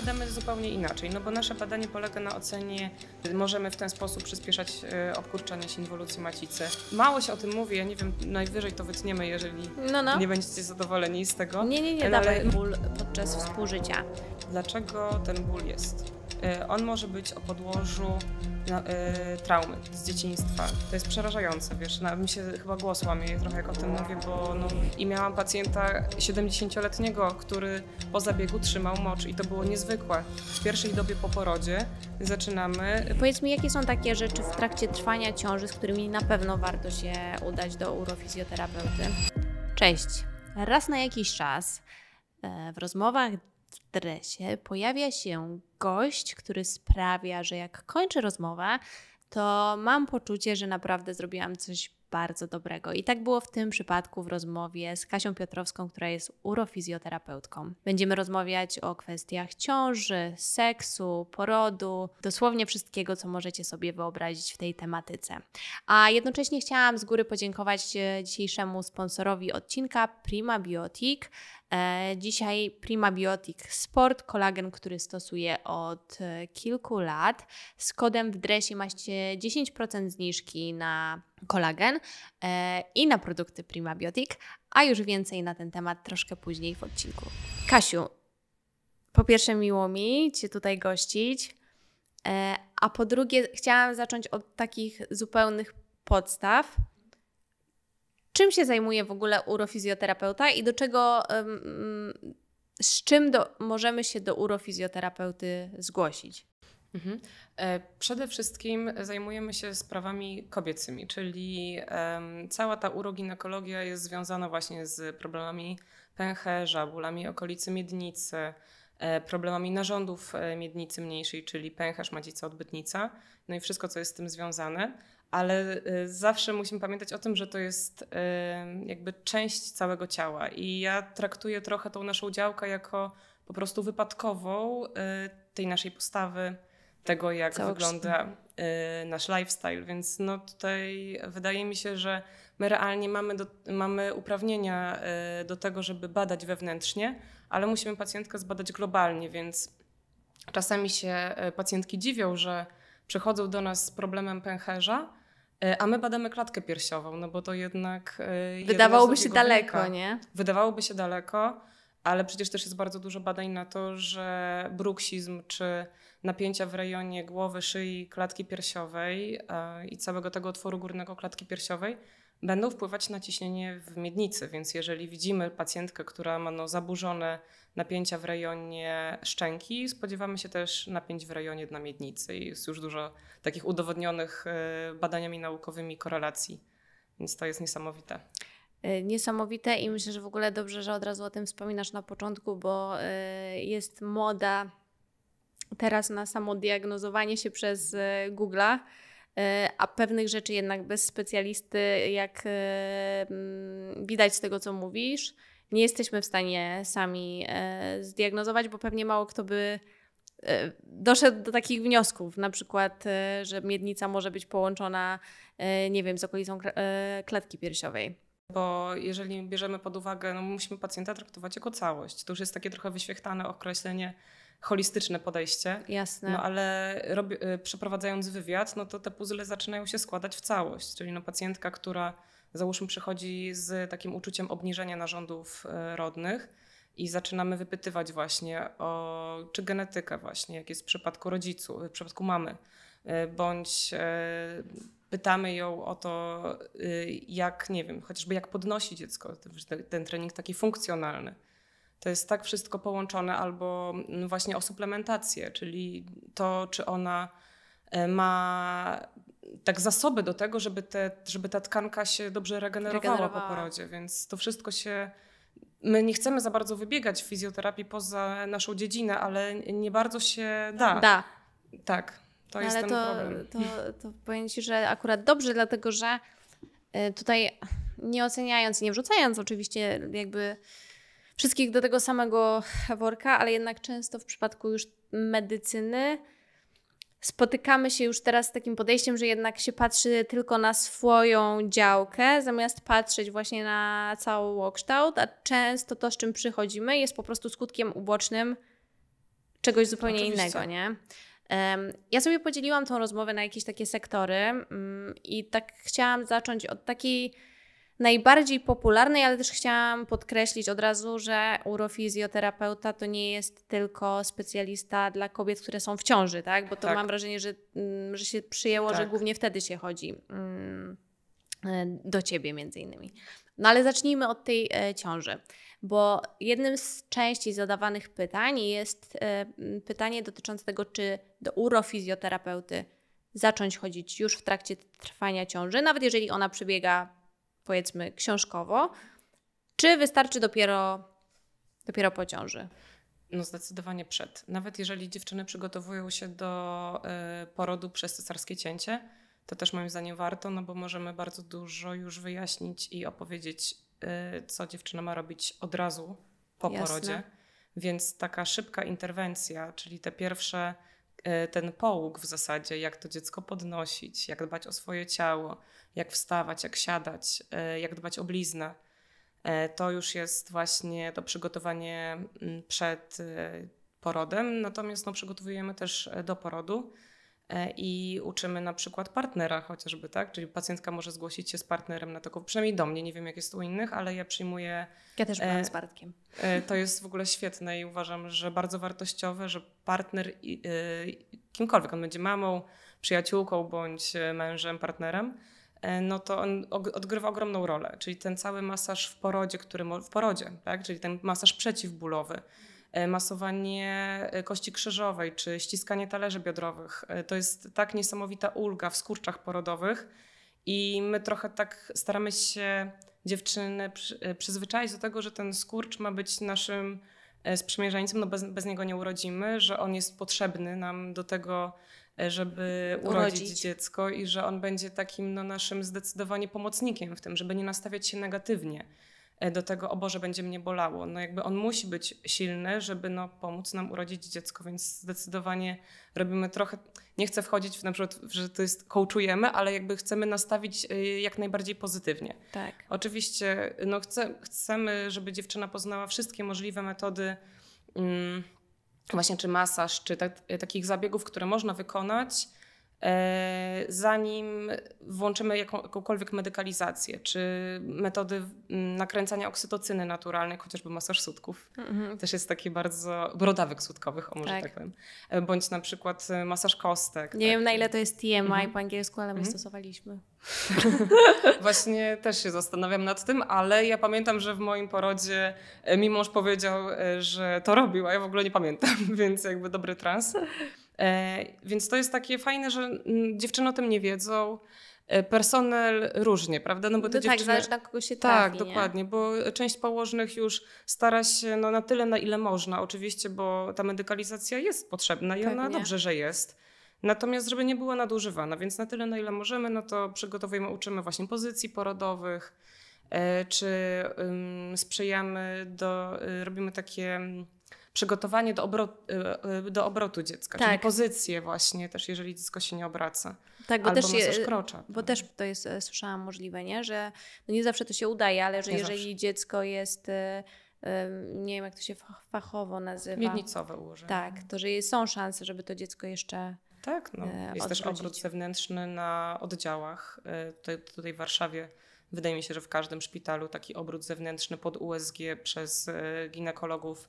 badamy zupełnie inaczej, no bo nasze badanie polega na ocenie, możemy w ten sposób przyspieszać e, obkurczanie się inwolucji macicy. Mało się o tym mówi, ja nie wiem, najwyżej to wytniemy, jeżeli no, no. nie będziecie zadowoleni z tego. Nie, nie, nie, ale... dawaj ból podczas współżycia. Dlaczego ten ból jest? E, on może być o podłożu y, traumy z dzieciństwa. To jest przerażające, wiesz, na, mi się chyba głos łamie trochę jak o tym mówię, bo no, i miałam pacjenta 70-letniego, który po zabiegu trzymał mocz i to było niezwykłe. W pierwszej dobie po porodzie zaczynamy. Powiedz mi, jakie są takie rzeczy w trakcie trwania ciąży, z którymi na pewno warto się udać do urofizjoterapeuty? Cześć. Raz na jakiś czas e, w rozmowach stresie pojawia się gość, który sprawia, że jak kończę rozmowę, to mam poczucie, że naprawdę zrobiłam coś bardzo dobrego. I tak było w tym przypadku w rozmowie z Kasią Piotrowską, która jest urofizjoterapeutką. Będziemy rozmawiać o kwestiach ciąży, seksu, porodu, dosłownie wszystkiego, co możecie sobie wyobrazić w tej tematyce. A jednocześnie chciałam z góry podziękować e, dzisiejszemu sponsorowi odcinka Prima Biotic, E, dzisiaj Prima Biotic Sport, kolagen, który stosuję od e, kilku lat. Z kodem w dresie macie 10% zniżki na kolagen e, i na produkty Prima Biotic, a już więcej na ten temat troszkę później w odcinku. Kasiu, po pierwsze miło mi Cię tutaj gościć, a po drugie chciałam zacząć od takich zupełnych podstaw, Czym się zajmuje w ogóle urofizjoterapeuta i do czego, mm, z czym do, możemy się do urofizjoterapeuty zgłosić? Mhm. E, przede wszystkim zajmujemy się sprawami kobiecymi, czyli cała ta uroginekologia jest związana właśnie z problemami pęcherza, bólami okolicy miednicy, e, problemami narządów e, miednicy mniejszej, czyli pęcherz, macica, odbytnica, no i wszystko, co jest z tym związane, ale y, zawsze musimy pamiętać o tym, że to jest y, jakby część całego ciała. I ja traktuję trochę tą naszą działkę jako po prostu wypadkową y, tej naszej postawy, tego jak wygląda nasz lifestyle. Więc no tutaj wydaje mi się, że my realnie mamy, do, mamy uprawnienia do tego, żeby badać wewnętrznie, ale musimy pacjentkę zbadać globalnie, więc czasami się pacjentki dziwią, że przychodzą do nas z problemem pęcherza, E, a my badamy klatkę piersiową, no bo to jednak. E, Wydawałoby się daleko, wieka. nie? Wydawałoby się daleko, ale przecież też jest bardzo dużo badań na to, że bruksizm czy napięcia w rejonie głowy, szyi, klatki piersiowej e, i całego tego otworu górnego klatki piersiowej będą wpływać na ciśnienie w miednicy. Więc jeżeli widzimy pacjentkę, która ma no, zaburzone napięcia w rejonie szczęki, spodziewamy się też napięć w rejonie dna miednicy. I jest już dużo takich udowodnionych e, badaniami naukowymi korelacji. Więc to jest niesamowite e, niesamowite i myślę, że w ogóle dobrze, że od razu o tym wspominasz na początku, bo e, jest moda teraz na samodiagnozowanie się przez Google'a. E, a pewnych rzeczy jednak bez specjalisty, jak e, mm, widać z tego, co mówisz, nie jesteśmy w stanie sami e, zdiagnozować, bo pewnie mało kto by doszedł do takich wniosków, na przykład, że miednica może być połączona, nie wiem, z okolicą klatki piersiowej bo jeżeli bierzemy pod uwagę, no musimy pacjenta traktować jako całość. To już jest takie trochę wyświechtane określenie holistyczne podejście. Jasne. No ale robi, y, przeprowadzając wywiad, no to te puzzle zaczynają się składać w całość. Czyli no pacjentka, która załóżmy przychodzi z takim uczuciem obniżenia narządów y, rodnych i zaczynamy wypytywać właśnie o czy genetykę właśnie, jak jest w przypadku rodziców, w przypadku mamy, y, bądź pytamy ją o to, jak, nie wiem, chociażby jak podnosi dziecko, ten trening taki funkcjonalny to jest tak wszystko połączone, albo mm, właśnie o suplementację, czyli to, czy ona e, ma tak zasoby do tego, żeby, te, żeby ta tkanka się dobrze regenerowała, regenerowała, po porodzie, więc to wszystko się. My nie chcemy za bardzo wybiegać w fizjoterapii poza naszą dziedzinę, ale nie bardzo się da. Da. Tak, to ale jest ten to, problem. To, to powiem Ci, że akurat dobrze, dlatego że e, tutaj nie oceniając i nie wrzucając oczywiście jakby wszystkich do tego samego worka, ale jednak często w przypadku już medycyny spotykamy się już teraz z takim podejściem, że jednak się patrzy tylko na swoją działkę, zamiast patrzeć właśnie na cały kształt. a często to, z czym przychodzimy, jest po prostu skutkiem ubocznym czegoś zupełnie Oczywiście. innego, nie? Ja sobie podzieliłam tą rozmowę na jakieś takie sektory mm, i tak chciałam zacząć od takiej najbardziej popularnej, ale też chciałam podkreślić od razu, że urofizjoterapeuta to nie jest tylko specjalista dla kobiet, które są w ciąży, tak? Bo to tak. mam wrażenie, że, mm, że się przyjęło, tak. że głównie wtedy się chodzi mm, do ciebie między innymi. No ale zacznijmy od tej e, ciąży, bo jednym z części zadawanych pytań jest e, pytanie dotyczące tego, czy do urofizjoterapeuty zacząć chodzić już w trakcie trwania ciąży, nawet jeżeli ona przebiega powiedzmy książkowo, czy wystarczy dopiero, dopiero po ciąży? No zdecydowanie przed. Nawet jeżeli dziewczyny przygotowują się do y, porodu przez cesarskie cięcie, to też moim zdaniem warto, no bo możemy bardzo dużo już wyjaśnić i opowiedzieć, y, co dziewczyna ma robić od razu po Jasne. porodzie. Więc taka szybka interwencja, czyli te pierwsze E, ten połóg w zasadzie, jak to dziecko podnosić, jak dbać o swoje ciało, jak wstawać, jak siadać, e, jak dbać o bliznę. E, to już jest właśnie to przygotowanie mm, przed porodem, natomiast no, przygotowujemy też do porodu. E, i uczymy na przykład partnera chociażby, tak? Czyli pacjentka może zgłosić się z partnerem na taką, przynajmniej do mnie, nie wiem jak jest u innych, ale ja przyjmuję... Ja też byłam e, z Bartkiem. E, to jest w ogóle świetne i uważam, że bardzo wartościowe, że partner, e, kimkolwiek, on będzie mamą, przyjaciółką bądź e, mężem, partnerem, e, no to on odgrywa ogromną rolę, czyli ten cały masaż w porodzie, który w porodzie, tak? czyli ten masaż przeciwbólowy, E, masowanie e, kości krzyżowej czy ściskanie talerzy biodrowych. E, to jest tak niesamowita ulga w skurczach porodowych i my trochę tak staramy się dziewczyny przyzwyczaić do tego, że ten skurcz ma być naszym sprzymierzeńcem, no bez, bez niego nie urodzimy, że on jest potrzebny nam do tego, żeby urodzić, urodzić, dziecko i że on będzie takim no, naszym zdecydowanie pomocnikiem w tym, żeby nie nastawiać się negatywnie. E, do tego, o Boże, będzie mnie bolało. No jakby on musi być silny, żeby no pomóc nam urodzić dziecko, więc zdecydowanie robimy trochę, nie chcę wchodzić w na przykład, że to jest, kołczujemy, ale jakby chcemy nastawić e, jak najbardziej pozytywnie. Tak. Oczywiście no chce, chcemy, żeby dziewczyna poznała wszystkie możliwe metody mm, właśnie czy masaż, czy tak, e, takich zabiegów, które można wykonać, E, zanim włączymy jakąkolwiek medykalizację, czy metody mm, nakręcania oksytocyny naturalnej, chociażby masaż sutków, mhm. też jest taki bardzo, brodawek sutkowych, o może tak, tak powiem, e, bądź na przykład e, masaż kostek. Nie tak. wiem na ile to jest TMI po mhm. angielsku, ale my mhm. stosowaliśmy. Właśnie też się zastanawiam nad tym, ale ja pamiętam, że w moim porodzie mi mąż powiedział, że to robił, a ja w ogóle nie pamiętam, więc jakby dobry trans. E, więc to jest takie fajne, że mm, dziewczyny o tym nie wiedzą e, personel różnie, prawda? No bo te no tak, dziewczyny... Tak, na kogo się tak, trafi, Tak, nie? dokładnie, bo część położnych już stara się no, na tyle, na ile można oczywiście, bo ta medykalizacja jest potrzebna i Pewnie. ona dobrze, że jest. Natomiast żeby nie była nadużywana, więc na tyle, na ile możemy, no to przygotowujemy, uczymy właśnie pozycji porodowych, e, czy um, sprzyjamy do, y, robimy takie mm, przygotowanie do, y, y, do obrotu dziecka, tak. czyli pozycję właśnie też, jeżeli dziecko się nie obraca. Tak, bo albo też je, krocza. Tak. Bo też to jest, e, słyszałam możliwe, nie? że no nie zawsze to się udaje, ale że nie jeżeli zawsze. dziecko jest e, e, nie wiem jak to się fachowo nazywa. Miednicowe ułożenie. Tak, to że są szanse, żeby to dziecko jeszcze Tak, no. jest też obrót zewnętrzny na oddziałach. Tutaj, tutaj w Warszawie wydaje mi się, że w każdym szpitalu taki obrót zewnętrzny pod USG przez ginekologów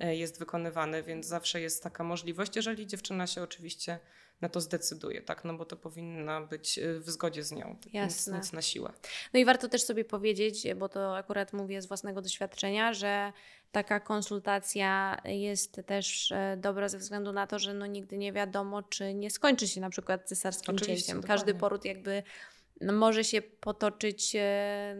E, jest wykonywany, więc zawsze jest taka możliwość, jeżeli dziewczyna się oczywiście na to zdecyduje, tak? No bo to powinna być e, w zgodzie z nią, Jasne. nic, nic na siłę. No i warto też sobie powiedzieć, bo to akurat mówię z własnego doświadczenia, że taka konsultacja jest też e, dobra ze względu na to, że no nigdy nie wiadomo, czy nie skończy się na przykład cesarskim Oczywiście, cięciem. Każdy poród jakby no, może się potoczyć e,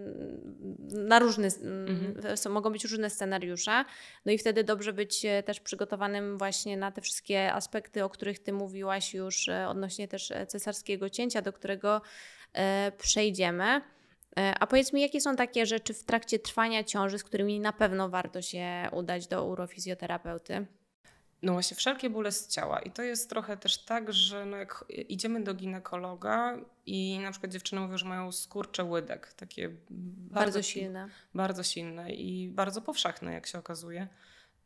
na różne, mhm. mogą być różne scenariusze. No i wtedy dobrze być e, też przygotowanym właśnie na te wszystkie aspekty, o których Ty mówiłaś już e, odnośnie też cesarskiego cięcia, do którego przejdziemy. A powiedz mi, jakie są takie rzeczy w trakcie trwania ciąży, z którymi na pewno warto się udać do urofizjoterapeuty? no właśnie wszelkie bóle z ciała. I to jest trochę też tak, że no jak idziemy do ginekologa i na przykład dziewczyny mówią, że mają skurcze łydek, takie bardzo, bardzo silne. Bardzo silne i bardzo powszechne, jak się okazuje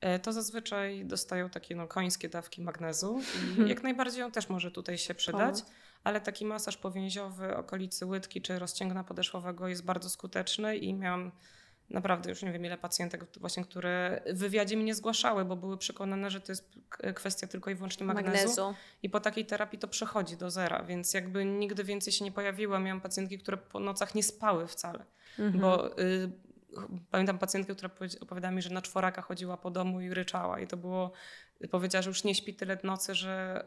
e, to zazwyczaj dostają takie no, końskie dawki magnezu i jak najbardziej on też może tutaj się przydać, ale taki masaż powięziowy okolicy łydki czy rozciągna podeszłowego jest bardzo skuteczny i miałam naprawdę już nie wiem ile pacjentek właśnie, które w wywiadzie mi nie zgłaszały, bo były przekonane, że to jest e, kwestia tylko i wyłącznie magnezu. magnezu. I po takiej terapii to przechodzi do zera, więc jakby nigdy więcej się nie pojawiła. Miałam pacjentki, które po nocach nie spały wcale, mhm. bo y, pamiętam pacjentkę, która opowiadała mi, że na czworaka chodziła po domu i ryczała i to było, powiedziała, że już nie śpi tyle nocy, że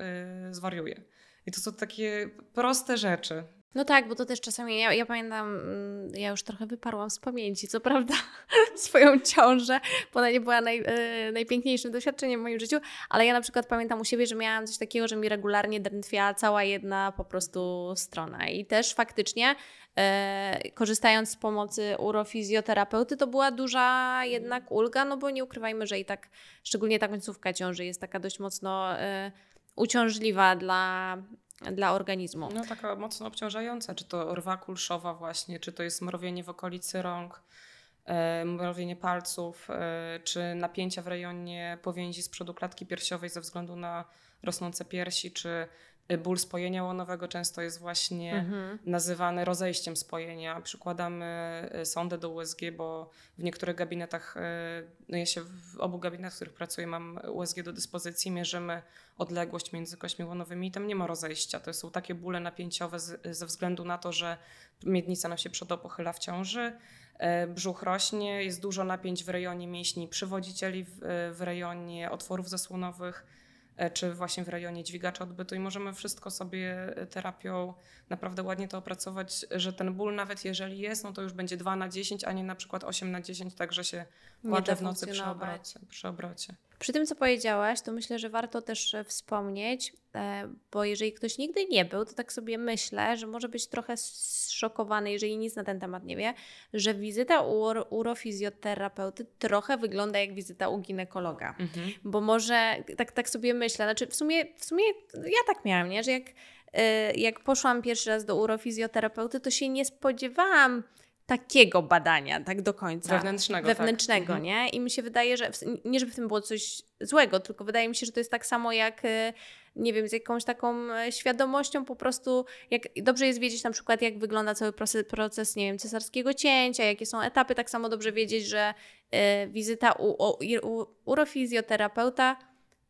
y, zwariuje. I to są takie proste rzeczy, no tak, bo to też czasami, ja, ja, pamiętam, mm, ja już trochę wyparłam z pamięci, co prawda, swoją ciążę, bo ona nie była naj, e, najpiękniejszym doświadczeniem w moim życiu, ale ja na przykład pamiętam u siebie, że miałam coś takiego, że mi regularnie drętwiała cała jedna po prostu strona i też faktycznie e, korzystając z pomocy urofizjoterapeuty, to była duża jednak ulga, no bo nie ukrywajmy, że i tak, szczególnie ta końcówka ciąży jest taka dość mocno... E, uciążliwa dla dla organizmu. No taka mocno obciążająca, czy to rwa kulszowa właśnie, czy to jest mrowienie w okolicy rąk, e, mrowienie palców, e, czy napięcia w rejonie powięzi z przodu klatki piersiowej ze względu na rosnące piersi, czy Y, ból spojenia łonowego często jest właśnie mhm. nazywany rozejściem spojenia. Przykładamy y, sondę do USG, bo w niektórych gabinetach, y, no ja się w obu gabinetach, w których pracuję, mam USG do dyspozycji, mierzymy odległość między kośćmi łonowymi i tam nie ma rozejścia. To są takie bóle napięciowe z, ze względu na to, że miednica nam się przodopochyla w ciąży, brzuch rośnie, jest dużo napięć w rejonie mięśni przywodzicieli, w, w rejonie otworów zasłonowych E, czy właśnie w rejonie dźwigacza odbytu i możemy wszystko sobie e, terapią naprawdę ładnie to opracować, że ten ból nawet jeżeli jest, no to już będzie 2 na 10, a nie na przykład 8 na 10, także się ładnie w nocy przeobrać, obrocie. Przy tym, co powiedziałaś, to myślę, że warto też e, wspomnieć, e, bo jeżeli ktoś nigdy nie był, to tak sobie myślę, że może być trochę zszokowany, jeżeli nic na ten temat nie wie, że wizyta u urofizjoterapeuty trochę wygląda jak wizyta u ginekologa. Mhm. Bo może tak, tak sobie myślę, znaczy w sumie, w sumie ja tak miałam, nie? że jak e, jak poszłam pierwszy raz do urofizjoterapeuty, to się nie spodziewałam takiego badania, tak do końca. Wewnętrznego. Tak. Wewnętrznego, tak. nie? I mi się wydaje, że nie żeby w tym było coś złego, tylko wydaje mi się, że to jest tak samo jak y, nie wiem, z jakąś taką e, świadomością po prostu, jak dobrze jest wiedzieć na przykład, jak wygląda cały proces, proces nie wiem, cesarskiego cięcia, jakie są etapy, tak samo dobrze wiedzieć, że y, wizyta u, u, u urofizjoterapeuta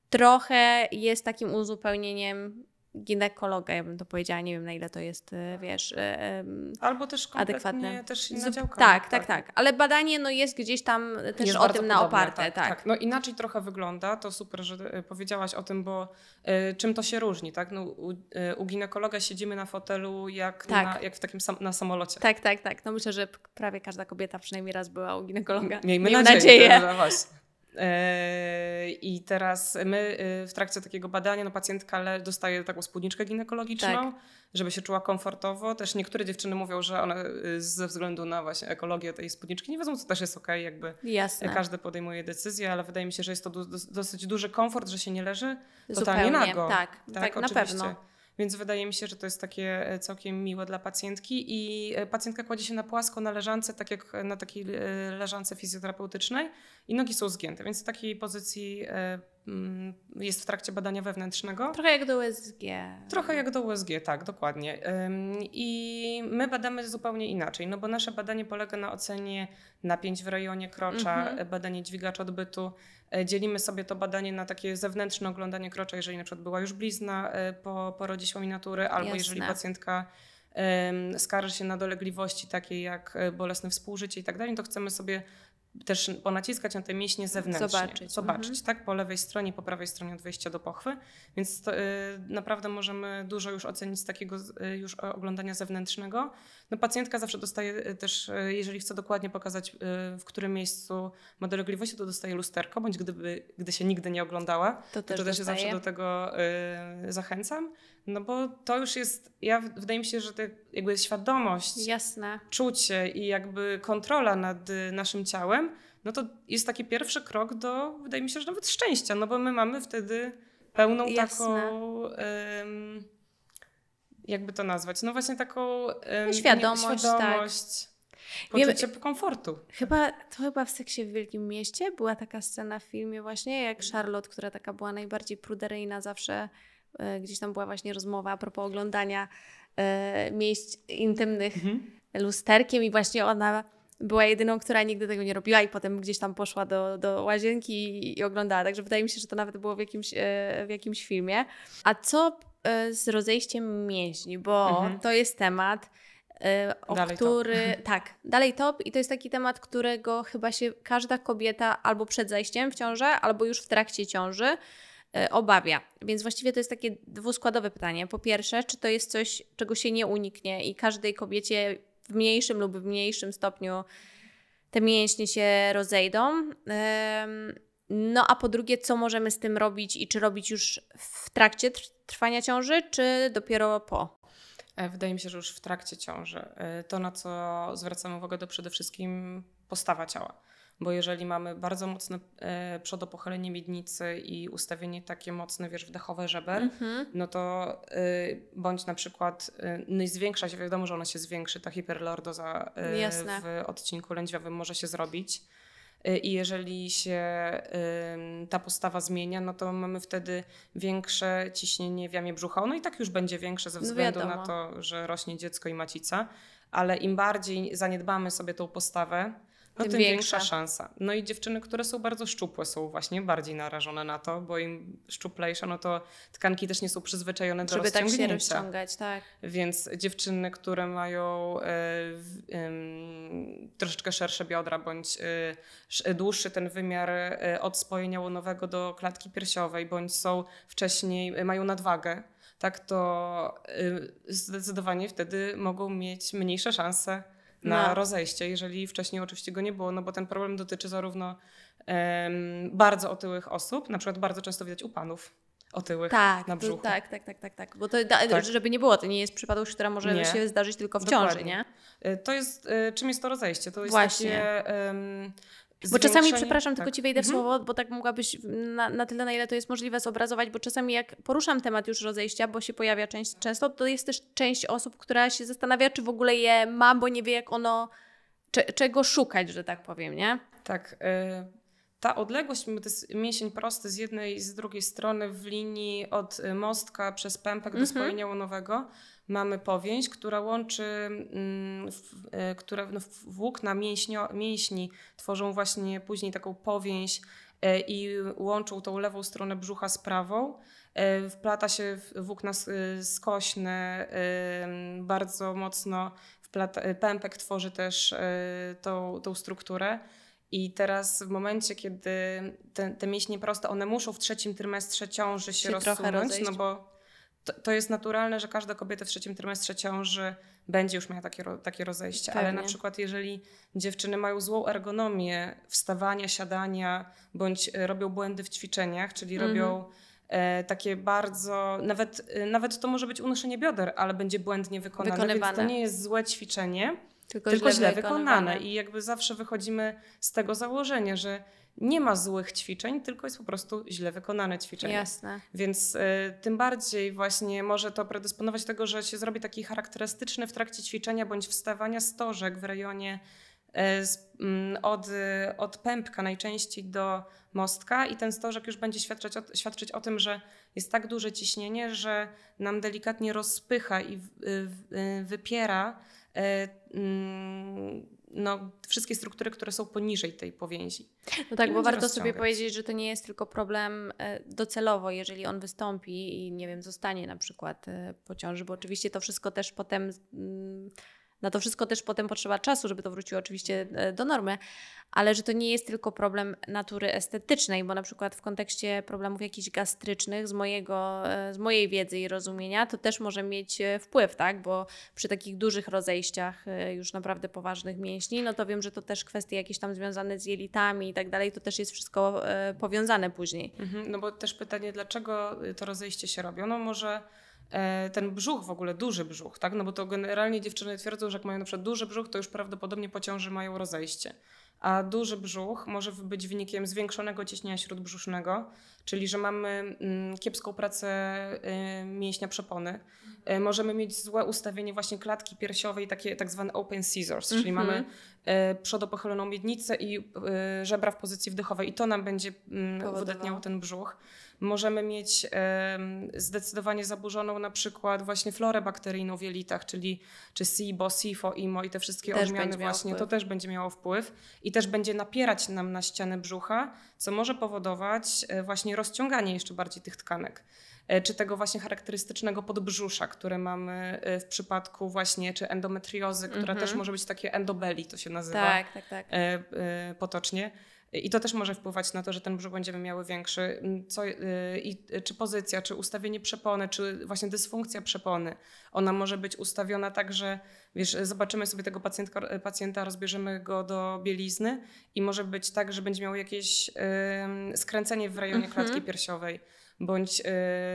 trochę jest takim uzupełnieniem ginekologa, ja bym to powiedziała, nie wiem na ile to jest, e, wiesz, e, Albo też kompletnie adekwatne. też inna działka. Tak, tak, tak, tak, Ale badanie no, jest gdzieś tam też jest o tym na oparte. Tak, tak. tak, No inaczej trochę wygląda, to super, że e, powiedziałaś o tym, bo y, czym to się różni, tak? No, u, u ginekologa siedzimy na fotelu jak, na, tak. jak w takim sam, na samolocie. Tak, tak, tak. No myślę, że prawie każda kobieta przynajmniej raz była u ginekologa. Miejmy Miejmy nadzieję. nadzieję. Yy, I teraz my yy, w trakcie takiego badania no pacjentka dostaje taką spódniczkę ginekologiczną, tak. żeby się czuła komfortowo. Też niektóre dziewczyny mówią, że one yy, ze względu na właśnie ekologię tej spódniczki nie wiedzą, co też jest okej, okay, jakby Jasne. każdy podejmuje decyzję, ale wydaje mi się, że jest to dosyć duży komfort, że się nie leży totalnie Zupełnie. nago. Tak, tak, tak na pewno. Więc wydaje mi się, że to jest takie e, całkiem miłe dla pacjentki i e, pacjentka kładzie się na płasko na leżance, tak jak e, na takiej leżance fizjoterapeutycznej i nogi są zgięte, więc w takiej pozycji mm, jest w trakcie badania wewnętrznego. Trochę jak do USG. Trochę jak do USG, tak, dokładnie. I my badamy zupełnie inaczej, no bo nasze badanie polega na ocenie napięć w rejonie krocza, mhm. badanie dźwigacza odbytu, E, dzielimy sobie to badanie na takie zewnętrzne oglądanie krocza, jeżeli na przykład była już blizna e, po porodzie świaminatury, albo Jasne. jeżeli pacjentka skarży się na dolegliwości takie jak e, bolesne współżycie i tak dalej, no to chcemy sobie też ponaciskać na te mięśnie zewnętrzne. Zobaczyć. Zobaczyć, mhm. tak? Po lewej stronie, po prawej stronie od wejścia do pochwy. Więc to, y, naprawdę możemy dużo już ocenić z takiego y, już oglądania zewnętrznego. No, pacjentka zawsze dostaje y, też, y, jeżeli chce dokładnie pokazać, y, w którym miejscu ma dolegliwości, to dostaje lusterko, bądź gdyby, gdy się nigdy nie oglądała, to, też, no, to też zawsze do tego y, zachęcam. No bo to już jest, ja wydaje mi się, że to jakby świadomość, Jasne. czucie i jakby kontrola nad y, naszym ciałem, no to jest taki pierwszy krok do, wydaje mi się, że nawet szczęścia, no bo my mamy wtedy pełną Jasne. taką... Um, jakby to nazwać? No właśnie taką um, świadomość, no świadomość tak. Poczucie Wiem, komfortu. Chyba, to chyba w seksie w Wielkim Mieście była taka scena w filmie właśnie, jak Charlotte, która taka była najbardziej pruderyjna zawsze, E, gdzieś tam była właśnie rozmowa a propos oglądania e, miejsc intymnych mhm. lusterkiem i właśnie ona była jedyną, która nigdy tego nie robiła i potem gdzieś tam poszła do, do łazienki i, i oglądała. Także wydaje mi się, że to nawet było w jakimś, e, w jakimś filmie. A co z rozejściem mięśni? Bo mhm. to jest temat, o dalej który. Top. Tak, dalej top. I to jest taki temat, którego chyba się każda kobieta albo przed zajściem w ciążę, albo już w trakcie ciąży E, obawia. Więc właściwie to jest takie dwuskładowe pytanie. Po pierwsze, czy to jest coś, czego się nie uniknie i każdej kobiecie w mniejszym lub w mniejszym stopniu te mięśnie się rozejdą. No a po drugie, co możemy z tym robić i czy robić już w trakcie trwania ciąży, czy dopiero po? E, wydaje mi się, że już w trakcie ciąży. E, to, na co zwracam uwagę, to przede wszystkim postawa ciała bo jeżeli mamy bardzo mocne e, przodopochylenie miednicy i ustawienie takie mocne, wiesz, wdechowe żeber, mm-hmm. no to e, bądź na przykład, e, no i zwiększa się, wiadomo, że ona się zwiększy, ta hiperlordoza e, w odcinku lędźwiowym może się zrobić. I jeżeli się ta postawa zmienia, no to mamy wtedy większe ciśnienie w jamie brzucha. Ono i tak już będzie większe ze no względu no na to, że rośnie dziecko i macica, ale im bardziej zaniedbamy sobie tą postawę, no, tym, tym większa. większa. szansa. No i dziewczyny, które są bardzo szczupłe, są właśnie bardziej narażone na to, bo im szczuplejsze, no to tkanki też nie są przyzwyczajone do Żeby rozciągnięcia. Żeby tak się rozciągać, tak. Więc dziewczyny, które mają y, y, y, troszeczkę szersze biodra, bądź e, e, dłuższy ten wymiar e, od spojenia łonowego do klatki piersiowej, bądź są wcześniej, mają nadwagę, tak to zdecydowanie wtedy mogą mieć mniejsze szanse na no. rozejście, jeżeli wcześniej oczywiście go nie było, no bo ten problem dotyczy zarówno um, bardzo otyłych osób, na przykład bardzo często widać u panów otyłych tak, na brzuchu. tak, tak, tak, tak, tak. Bo to, tak. żeby nie było, to nie jest przypadłość, która może nie. się zdarzyć tylko w Dokładnie. ciąży, nie? Y, to jest, y, czym jest to rozejście? To jest Właśnie. takie bo czasami, przepraszam, tak. tylko ci wejdę mhm. w słowo, bo tak mogłabyś na, na, tyle, na ile to jest możliwe, zobrazować, bo czasami jak poruszam temat już rozejścia, bo się pojawia część, często, to jest też część osób, która się zastanawia, czy w ogóle je ma, bo nie wie, jak ono, cze, czego szukać, że tak powiem, nie? Tak. Y ta odległość, to jest mięsień prosty z jednej i z drugiej strony w linii od y, mostka przez pępek do mhm. spojenia łonowego mamy powięź, która łączy, mm, y, które no, włókna mięśnio, mięśni tworzą właśnie później taką powięź y, i łączą tą lewą stronę brzucha z prawą. Wplata się włókna skośne bardzo mocno, wplata, pępek tworzy też tą, tą strukturę. I teraz w momencie, kiedy te, te mięśnie proste, one muszą w trzecim trymestrze ciąży się, się rozsunąć, no bo to, to, jest naturalne, że każda kobieta w trzecim trymestrze ciąży będzie już miała takie, takie rozejście. Pewnie. Ale na przykład, jeżeli dziewczyny mają złą ergonomię wstawania, siadania, bądź e, robią błędy w ćwiczeniach, czyli mhm. robią e, takie bardzo, nawet, e, nawet to może być unoszenie bioder, ale będzie błędnie wykonane, Wykonywane. więc to nie jest złe ćwiczenie tylko, tylko źle, wykonane. I jakby zawsze wychodzimy z tego założenia, że nie ma złych ćwiczeń, tylko jest po prostu źle wykonane ćwiczenie. Jasne. Więc y, tym bardziej właśnie może to predysponować tego, że się zrobi taki charakterystyczny w trakcie ćwiczenia bądź wstawania stożek w rejonie y, mm, od, y, od pępka najczęściej do mostka i ten stożek już będzie świadczyć o, świadczyć o tym, że jest tak duże ciśnienie, że nam delikatnie rozpycha i y, wypiera E, mm, no, wszystkie struktury, które są poniżej tej powięzi. No tak, bo warto sobie powiedzieć, że to nie jest tylko problem e, docelowo, jeżeli on wystąpi i nie wiem, zostanie na przykład e, po ciąży, bo oczywiście to wszystko też potem mm, na to wszystko też potem potrzeba czasu, żeby to wróciło oczywiście e, do normy, ale że to nie jest tylko problem natury estetycznej, bo na przykład w kontekście problemów jakichś gastrycznych z, mojego, e, z mojej wiedzy i rozumienia to też może mieć e, wpływ, tak? Bo przy takich dużych rozejściach już naprawdę poważnych mięśni, no to wiem, że to też kwestie jakieś tam związane z jelitami i tak dalej, to też jest wszystko powiązane później. Mhm, no bo też pytanie, dlaczego y, to rozejście się robią? No może E, ten brzuch w ogóle, duży brzuch, tak? No bo to generalnie dziewczyny twierdzą, że jak mają na przykład duży brzuch, to już prawdopodobnie po ciąży mają rozejście. A duży brzuch może być wynikiem zwiększonego ciśnienia śródbrzusznego, czyli że mamy mm, kiepską pracę y, mięśnia przepony. E, możemy mieć złe ustawienie właśnie klatki piersiowej, takie tak zwane open scissors, czyli mhm. mamy e, przodopochyloną miednicę i żebra w pozycji wdechowej i to nam będzie mm, Powodowało. wydatniało ten brzuch. Możemy mieć zdecydowanie zaburzoną na przykład właśnie florę bakteryjną w jelitach, czyli czy SIBO, SIFO, IMO i te wszystkie też odmiany właśnie, to też będzie miało wpływ i też będzie napierać nam na ściany brzucha, co może powodować e, właśnie rozciąganie jeszcze bardziej tych tkanek e, czy tego właśnie charakterystycznego podbrzusza, które mamy e, w przypadku właśnie, czy endometriozy, która mm -hmm. też może być takie endobeli, to się nazywa tak, tak, tak. potocznie. I to też może wpływać na to, że ten brzuch będziemy miały większy. Mm, co, y, i, y, czy pozycja, czy ustawienie przepony, czy właśnie dysfunkcja przepony, ona może być ustawiona tak, że wiesz, zobaczymy sobie tego pacjentka, pacjenta, rozbierzemy go do bielizny i może być tak, że będzie miał jakieś skręcenie w rejonie mhm. klatki piersiowej bądź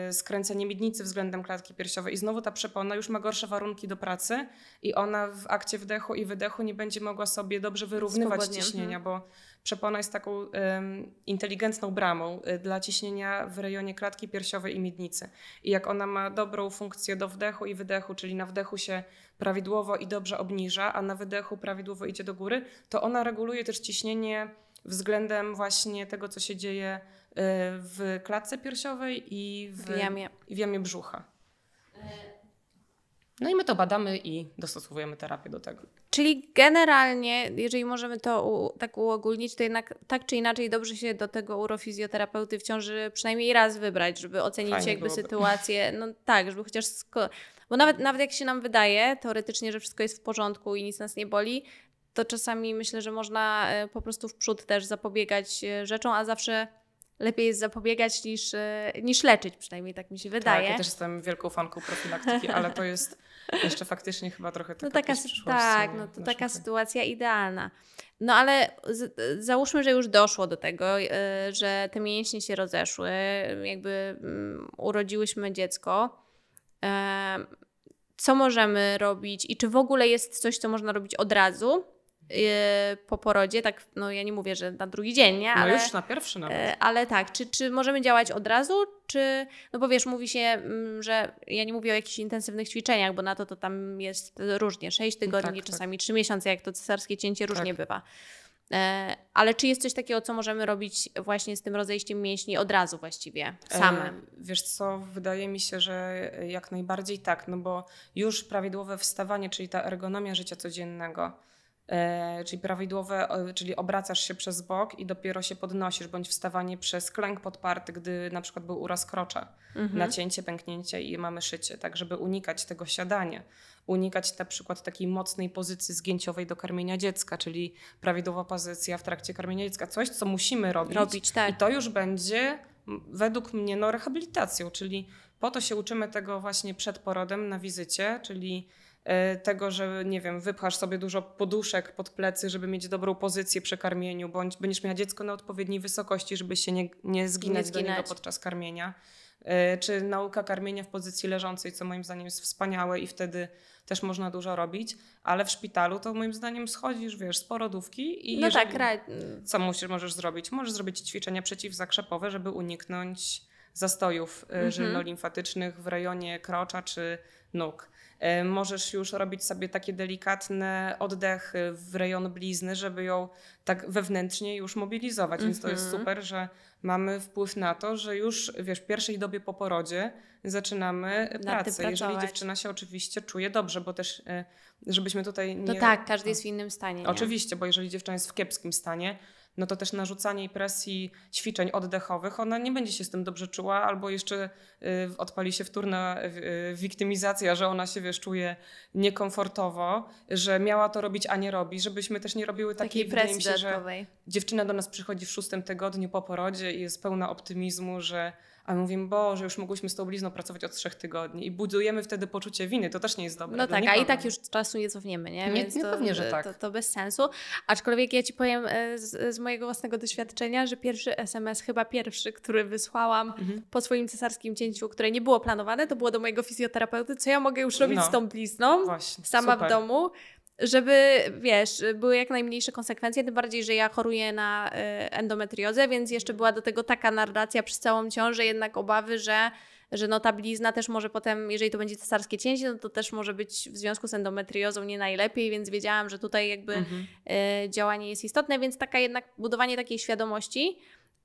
y, skręcenie miednicy względem klatki piersiowej. I znowu ta przepona już ma gorsze warunki do pracy i ona w akcie wdechu i wydechu nie będzie mogła sobie dobrze wyrównywać Spowodnie. ciśnienia, mhm. bo Przepona jest taką um, inteligentną bramą y, dla ciśnienia w rejonie klatki piersiowej i miednicy. I jak ona ma dobrą funkcję do wdechu i wydechu, czyli na wdechu się prawidłowo i dobrze obniża, a na wydechu prawidłowo idzie do góry, to ona reguluje też ciśnienie względem właśnie tego, co się dzieje y, w klatce piersiowej i w, w, jamie. I w jamie brzucha. E, no i my to badamy i dostosowujemy terapię do tego. Czyli generalnie, jeżeli możemy to u, tak uogólnić, to jednak tak czy inaczej dobrze się do tego urofizjoterapeuty w ciąży przynajmniej raz wybrać, żeby ocenić Fajnie jakby byłoby. sytuację. No tak, żeby chociaż. Bo nawet, nawet jak się nam wydaje teoretycznie, że wszystko jest w porządku i nic nas nie boli, to czasami myślę, że można e, po prostu w przód też zapobiegać e, rzeczom, a zawsze lepiej jest zapobiegać niż, e, niż leczyć, przynajmniej tak mi się tak, wydaje. Tak, ja też jestem wielką fanką profilaktyki, ale to jest jeszcze faktycznie chyba trochę taka, no taka Tak, no to taka sytuacja idealna. No ale e, załóżmy, że już doszło do tego, e, że te mięśnie się rozeszły, jakby mm, urodziłyśmy dziecko. Co możemy robić i czy w ogóle jest coś, co można robić od razu, Y, po porodzie, tak, no ja nie mówię, że na drugi dzień, nie? No, ale, no już na pierwszy nawet. E, ale tak, czy, czy możemy działać od razu, czy, no bo wiesz, mówi się, mm, że ja nie mówię o jakichś intensywnych ćwiczeniach, bo na to to tam jest różnie, 6 tygodni, tak, tak. czasami tak. miesiące, jak to cesarskie cięcie różnie tak. bywa. E, ale czy jest coś takiego, co możemy robić właśnie z tym rozejściem mięśni od razu właściwie, e, same? Wiesz co, wydaje mi się, że jak najbardziej tak, no bo już prawidłowe wstawanie, czyli ta ergonomia życia codziennego, E, czyli prawidłowe, e, czyli obracasz się przez bok i dopiero się podnosisz, bądź wstawanie przez klęk podparty, gdy na przykład był uraz krocza, mhm. nacięcie, pęknięcie i mamy szycie, tak żeby unikać tego siadania, unikać na przykład takiej mocnej pozycji zgięciowej do karmienia dziecka, czyli prawidłowa pozycja w trakcie karmienia dziecka, coś co musimy robić, robić tak. i to już będzie według mnie no, rehabilitacją, czyli po to się uczymy tego właśnie przed porodem na wizycie, czyli E, tego, że nie wiem, wypchasz sobie dużo poduszek pod plecy, żeby mieć dobrą pozycję przy karmieniu, bądź będziesz miała dziecko na odpowiedniej wysokości, żeby się nie, nie zginać, nie zginać. do niego podczas karmienia. E, czy nauka karmienia w pozycji leżącej, co moim zdaniem jest wspaniałe i wtedy też można dużo robić, ale w szpitalu to moim zdaniem schodzisz, wiesz, z porodówki i no jeżeli, tak, ra... co musisz, możesz zrobić? Możesz zrobić ćwiczenia przeciwzakrzepowe, żeby uniknąć zastojów e, mhm. żylno-limfatycznych w rejonie krocza czy nóg E, możesz już robić sobie takie delikatne oddechy w rejon blizny, żeby ją tak wewnętrznie już mobilizować. Więc to jest mhm. super, że mamy wpływ na to, że już wiesz, w pierwszej dobie po porodzie zaczynamy pracę. Jeżeli dziewczyna się oczywiście czuje dobrze, bo też e, żebyśmy tutaj nie... To tak, każdy no. jest w innym stanie. Oczywiście, bo jeżeli dziewczyna jest w kiepskim stanie, no to też narzucanie jej presji ćwiczeń oddechowych, ona nie będzie się z tym dobrze czuła, albo jeszcze y, odpali się wtórna y, y, wiktymizacja, że ona się wiesz, czuje niekomfortowo, że miała to robić, a nie robi, żebyśmy też nie robiły takiej, takiej presji się, że dziewczyna do nas przychodzi w szóstym tygodniu po porodzie i jest pełna optymizmu, że a my mówimy, Boże, już mogłyśmy z tą blizną pracować od trzech tygodni i budujemy wtedy poczucie winy, to też nie jest dobre. No, no tak, nikogo. a i tak już czasu nie cofniemy, nie? Więc nie, nie to, pewnie, że tak. To, to, bez sensu, aczkolwiek ja Ci powiem e, z, z, mojego własnego doświadczenia, że pierwszy SMS, chyba pierwszy, który wysłałam mhm. po swoim cesarskim cięciu, które nie było planowane, to było do mojego fizjoterapeuty, co ja mogę już robić no. z tą blizną, Właśnie, sama super. w domu żeby, wiesz, były jak najmniejsze konsekwencje, tym bardziej, że ja choruję na e, endometriozę, więc jeszcze była do tego taka narracja przez całą ciążę, jednak obawy, że, że no ta blizna też może potem, jeżeli to będzie cesarskie cięcie, no to też może być w związku z endometriozą nie najlepiej, więc wiedziałam, że tutaj jakby e, mhm. działanie jest istotne, więc taka jednak budowanie takiej świadomości,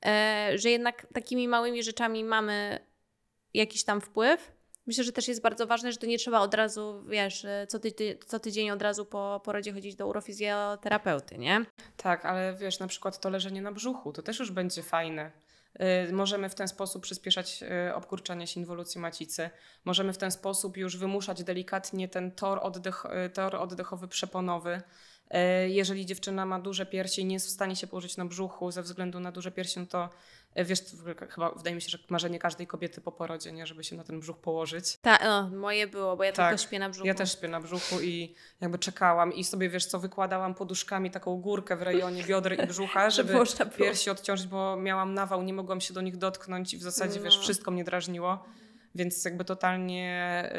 e, że jednak takimi małymi rzeczami mamy jakiś tam wpływ, myślę, że też jest bardzo ważne, że to nie trzeba od razu, wiesz, co, ty, co tydzień od razu po porodzie chodzić do urofizjoterapeuty, nie? Tak, ale wiesz, na przykład to leżenie na brzuchu, to też już będzie fajne. Y, możemy w ten sposób przyspieszać y, obkurczanie się inwolucji macicy. Możemy w ten sposób już wymuszać delikatnie ten tor, oddech, y, tor oddechowy przeponowy. Jeżeli dziewczyna ma duże piersi i nie jest w stanie się położyć na brzuchu ze względu na duże piersi, no to E, wiesz, chyba wydaje mi się, że marzenie każdej kobiety po porodzie, nie, żeby się na ten brzuch położyć. Tak, moje było, bo ja tak, tylko śpię na brzuchu. Ja też śpię na brzuchu i jakby czekałam i sobie, wiesz co, wykładałam poduszkami taką górkę w rejonie bioder i brzucha, żeby piersi odciążyć, bo miałam nawał, nie mogłam się do nich dotknąć i w zasadzie, no. wiesz, wszystko mnie drażniło. Więc jakby totalnie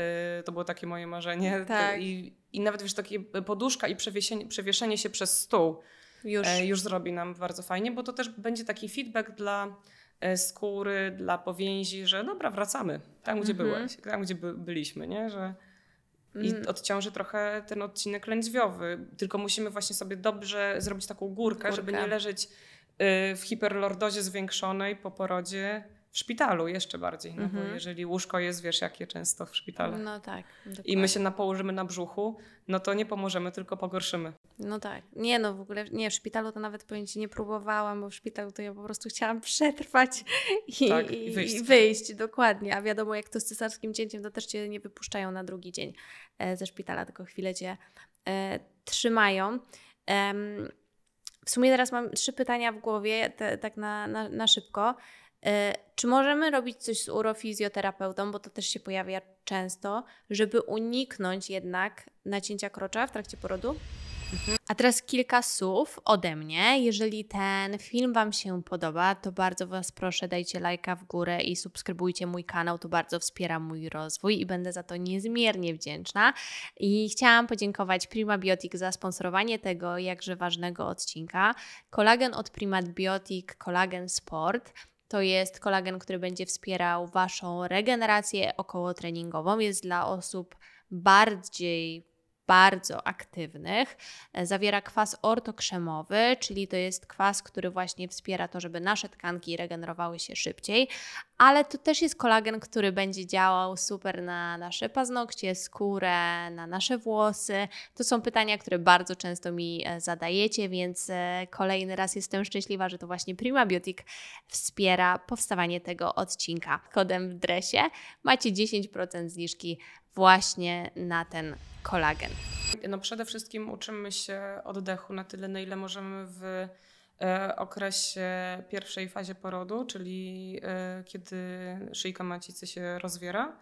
y, to było takie moje marzenie. Tak. I, I nawet wiesz, takie poduszka i przewieszenie, przewieszenie się przez stół już. E, już zrobi nam bardzo fajnie, bo to też będzie taki feedback dla e, skóry, dla powięzi, że dobra, wracamy tam, gdzie mhm. byłeś, tam, gdzie by, byliśmy, nie? Że, i mm. odciąży trochę ten odcinek lędźwiowy. Tylko musimy właśnie sobie dobrze zrobić taką górkę, górkę. żeby nie leżeć y, w hiperlordozie zwiększonej po porodzie w szpitalu jeszcze bardziej, no bo mhm. jeżeli łóżko jest, wiesz, jakie często w szpitalu. No tak. Dokładnie. I my się położymy na brzuchu, no to nie pomożemy, tylko pogorszymy. No tak. Nie no, w ogóle nie, w szpitalu to nawet pojęcie nie próbowałam, bo w szpitalu to ja po prostu chciałam przetrwać i, tak, i, wyjść. i wyjść. Dokładnie. A wiadomo, jak to z cesarskim cięciem, to też cię nie wypuszczają na drugi dzień e, ze szpitala, tylko chwilę cię e, trzymają. E, w sumie teraz mam trzy pytania w głowie, te, tak na, na, na szybko. E, czy możemy robić coś z urofizjoterapeutą, bo to też się pojawia często, żeby uniknąć jednak nacięcia krocza w trakcie porodu? Mhm. A teraz kilka słów ode mnie. Jeżeli ten film Wam się podoba, to bardzo Was proszę dajcie lajka w górę i subskrybujcie mój kanał. To bardzo wspiera mój rozwój i będę za to niezmiernie wdzięczna. I chciałam podziękować Prima Biotic za sponsorowanie tego jakże ważnego odcinka. Kolagen od Prima Biotic, kolagen sport to jest kolagen, który będzie wspierał Waszą regenerację okołotreningową. Jest dla osób bardziej bardzo aktywnych. Zawiera kwas ortokrzemowy, czyli to jest kwas, który właśnie wspiera to, żeby nasze tkanki regenerowały się szybciej, ale to też jest kolagen, który będzie działał super na nasze paznokcie, skórę, na nasze włosy. To są pytania, które bardzo często mi e, zadajecie, więc e, kolejny raz jestem szczęśliwa, że to właśnie Prima Biotic wspiera powstawanie tego odcinka. Kodem w dresie macie 10% zniżki właśnie na ten kolagen. No przede wszystkim uczymy się oddechu na tyle, na ile możemy w E, okresie pierwszej fazie porodu, czyli e, kiedy szyjka macicy się rozwiera.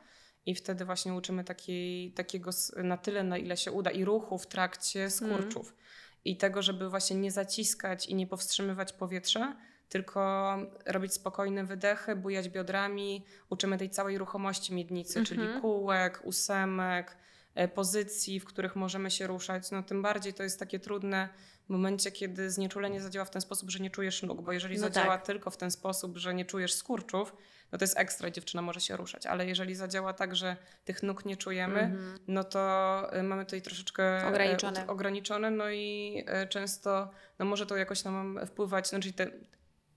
I wtedy właśnie uczymy takiej, takiego na tyle, na ile się uda, i ruchu w trakcie mhm. skurczów. Mm. I tego, żeby właśnie nie zaciskać i nie powstrzymywać powietrza, tylko robić spokojne wydechy, bujać biodrami. Uczymy tej całej ruchomości miednicy, mm -hmm. czyli mhm. kółek, ósemek, e, pozycji, w których możemy się ruszać. No tym bardziej to jest takie trudne w momencie, kiedy znieczulenie zadziała w ten sposób, że nie czujesz nóg, bo jeżeli no zadziała tak. tylko w ten sposób, że nie czujesz skurczów, no to jest ekstra, dziewczyna może się ruszać, ale jeżeli zadziała tak, że tych nóg nie czujemy, mm -hmm. no to y, mamy tutaj troszeczkę y, ograniczone, ograniczone no i y, często no może to jakoś nam wpływać, no czyli te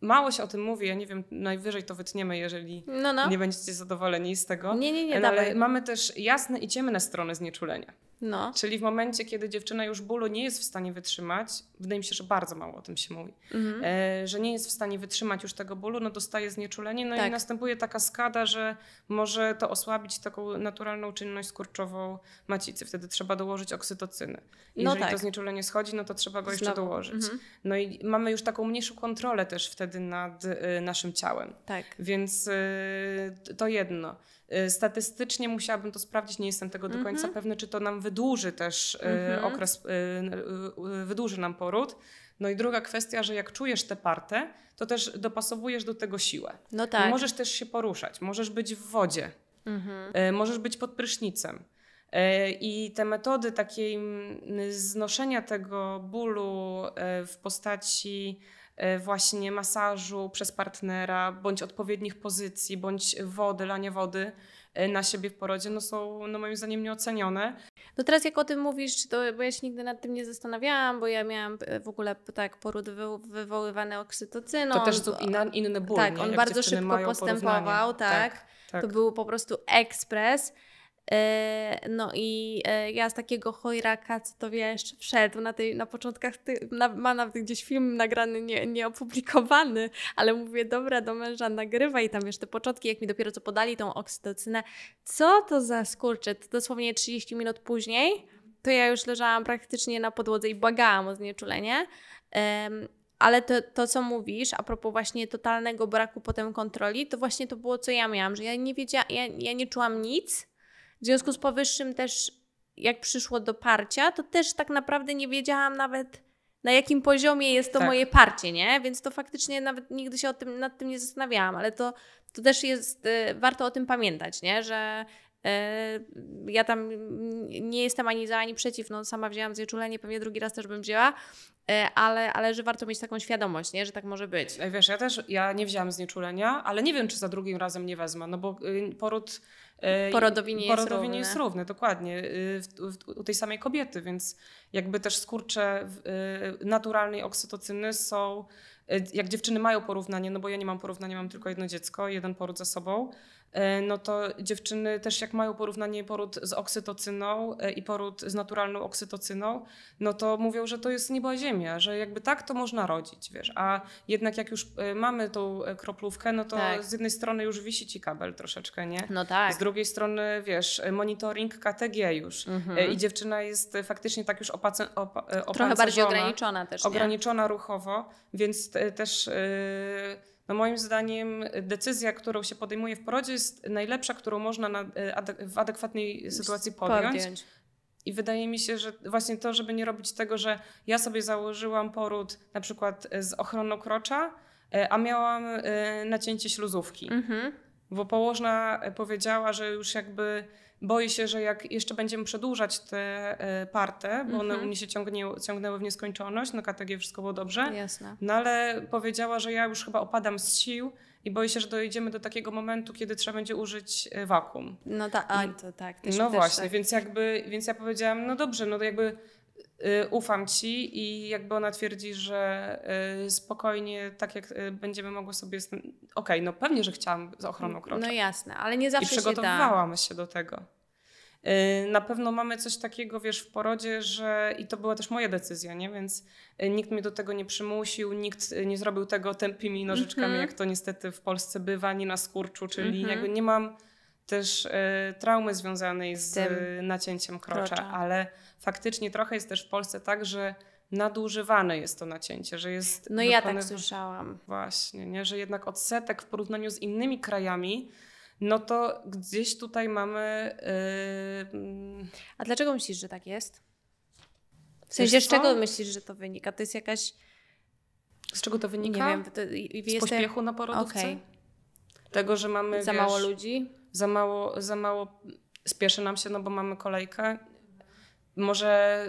mało się o tym mówi, ja nie wiem, najwyżej to wytniemy, jeżeli no, no. nie będziecie zadowoleni z tego. Nie, nie, nie, no, ale dawaj. mamy też jasne i ciemne strony znieczulenia. No. Czyli w momencie, kiedy dziewczyna już bólu nie jest w stanie wytrzymać, wydaje mi się, że bardzo mało o tym się mówi, mhm. e, że nie jest w stanie wytrzymać już tego bólu, no dostaje znieczulenie, no tak. i następuje taka skada, że może to osłabić taką naturalną czynność skurczową macicy. Wtedy trzeba dołożyć oksytocyny. No Jeżeli no tak. to znieczulenie schodzi, no to trzeba go jeszcze Znowu. dołożyć. Mhm. No i mamy już taką mniejszą kontrolę też wtedy nad y, naszym ciałem. Tak. Więc y, to jedno. Y, statystycznie musiałabym to sprawdzić, nie jestem tego do końca mhm. pewna, czy to nam wydłuży też y, mhm. okres, y, wydłuży nam po poród. No i druga kwestia, że jak czujesz tę partę, to też dopasowujesz do tego siłę. No tak. I możesz też się poruszać, możesz być w wodzie, mhm. E, możesz być pod prysznicem. E, I te metody takiej znoszenia tego bólu e, w postaci właśnie masażu przez partnera, bądź odpowiednich pozycji, bądź wody, lania wody, Y, na siebie w porodzie, no są no moim zdaniem nieocenione. No teraz jak o tym mówisz, to, bo ja się nigdy nad tym nie zastanawiałam, bo ja miałam e, w ogóle tak poród wywoływany oksytocyną. To też to inna, inny ból, Tak, nie? on jak bardzo szybko postępował, tak, tak, tak. To tak. był po prostu ekspres. E, no i e, ja z takiego chojraka, co to wie, jeszcze wszedł na, tej, na początkach, ty, na, ma nawet gdzieś film nagrany, nie, nieopublikowany, ale mówię, dobra, do męża nagrywaj tam jeszcze początki, jak mi dopiero co podali tą oksytocynę, co to za skurcze, to dosłownie 30 minut później, to ja już leżałam praktycznie na podłodze i błagałam o znieczulenie, um, ale to, to, co mówisz, a propos właśnie totalnego braku potem kontroli, to właśnie to było, co ja miałam, że ja nie wiedziałam, ja, ja nie czułam nic, w związku z powyższym też jak przyszło do parcia, to też tak naprawdę nie wiedziałam nawet na jakim poziomie jest to tak. moje parcie, nie? Więc to faktycznie nawet nigdy się o tym, nad tym nie zastanawiałam, ale to, to też jest, y, warto o tym pamiętać, nie? Że y, ja tam nie jestem ani za, ani przeciw, no sama wzięłam znieczulenie, pewnie drugi raz też bym wzięła, y, ale, ale że warto mieć taką świadomość, nie? Że tak może być. Wiesz, ja też, ja nie wzięłam znieczulenia, ale nie wiem, czy za drugim razem nie wezmę, no bo y, poród E, porodowinie, jest, równe. jest równe. dokładnie, y, u tej samej kobiety, więc jakby też skurcze y, naturalnej oksytocyny są, y, jak dziewczyny mają porównanie, no bo ja nie mam porównania, mam tylko jedno dziecko, jeden poród za sobą, E, no to dziewczyny też jak mają porównanie poród z oksytocyną e, i poród z naturalną oksytocyną, no to mówią, że to jest nieba ziemia, że jakby tak to można rodzić, wiesz, a jednak jak już e, mamy tą kroplówkę, no to tak. z jednej strony już wisi ci kabel troszeczkę, nie? No tak. Z drugiej strony, wiesz, monitoring KTG już mhm. i dziewczyna jest faktycznie tak już opace, Trochę bardziej ograniczona też, nie? Ograniczona ruchowo, więc też... Yy, no moim zdaniem decyzja, którą się podejmuje w porodzie jest najlepsza, którą można na, e, adek w adekwatnej sytuacji podjąć. podjąć. I wydaje mi się, że właśnie to, żeby nie robić tego, że ja sobie założyłam poród na przykład e, z ochroną krocza, e, a miałam nacięcie śluzówki. Mhm. Bo położna powiedziała, że już jakby Boję się, że jak jeszcze będziemy przedłużać te e, partę, bo one u mhm. mnie się ciągnie, ciągnęły w nieskończoność, na no KTG wszystko było dobrze. Jasne. No ale powiedziała, że ja już chyba opadam z sił i boję się, że dojdziemy do takiego momentu, kiedy trzeba będzie użyć e, wakum. No ta, a, mm. to tak. Też, no też właśnie, tak. Więc, jakby, więc ja powiedziałam, no dobrze, no to jakby Y, ufam ci i jakby ona twierdzi, że y, spokojnie, tak jak y, będziemy mogły sobie. Okej, okay, no pewnie, że chciałam z ochroną krocza. No jasne, ale nie zawsze I przygotowywałam się, się do tego. Na pewno mamy coś takiego, wiesz, w porodzie, że i to była też moja decyzja, nie? Więc nikt mnie do tego nie przymusił, nikt nie zrobił tego tępimi nożyczkami, mm -hmm. jak to niestety w Polsce bywa, nie na skurczu, czyli mm -hmm. jakby nie mam też y, traumy związanej z, z nacięciem krocza, krocza, ale faktycznie trochę jest też w Polsce tak, że nadużywane jest to nacięcie, że jest. No ja tak słyszałam. Właśnie, nie? że jednak odsetek w porównaniu z innymi krajami, no to gdzieś tutaj mamy. Yy... Mm, A dlaczego myślisz, że tak jest? W sensie, z czego myślisz, że to wynika? To jest jakaś. Z czego to wynika? Nie wiem. To, jest... Z pośpiechu na porodówce? Okay. Tego, że mamy. Za wiesz, mało ludzi? Za mało, za mało spieszy nam się, no bo mamy kolejkę, może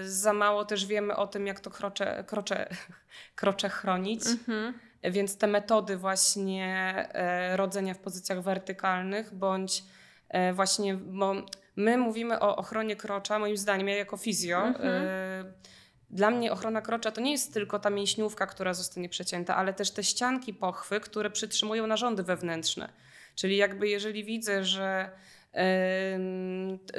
y, za mało też wiemy o tym, jak to krocze, krocze, krocze chronić. Mhm. Więc te metody właśnie e, rodzenia w pozycjach wertykalnych bądź e, właśnie, bo my mówimy o ochronie krocza, moim zdaniem, ja jako fizjo, mhm e, dla mnie ochrona krocza to nie jest tylko ta mięśniówka, która zostanie przecięta, ale też te ścianki pochwy, które przytrzymują narządy wewnętrzne. Czyli jakby jeżeli widzę, że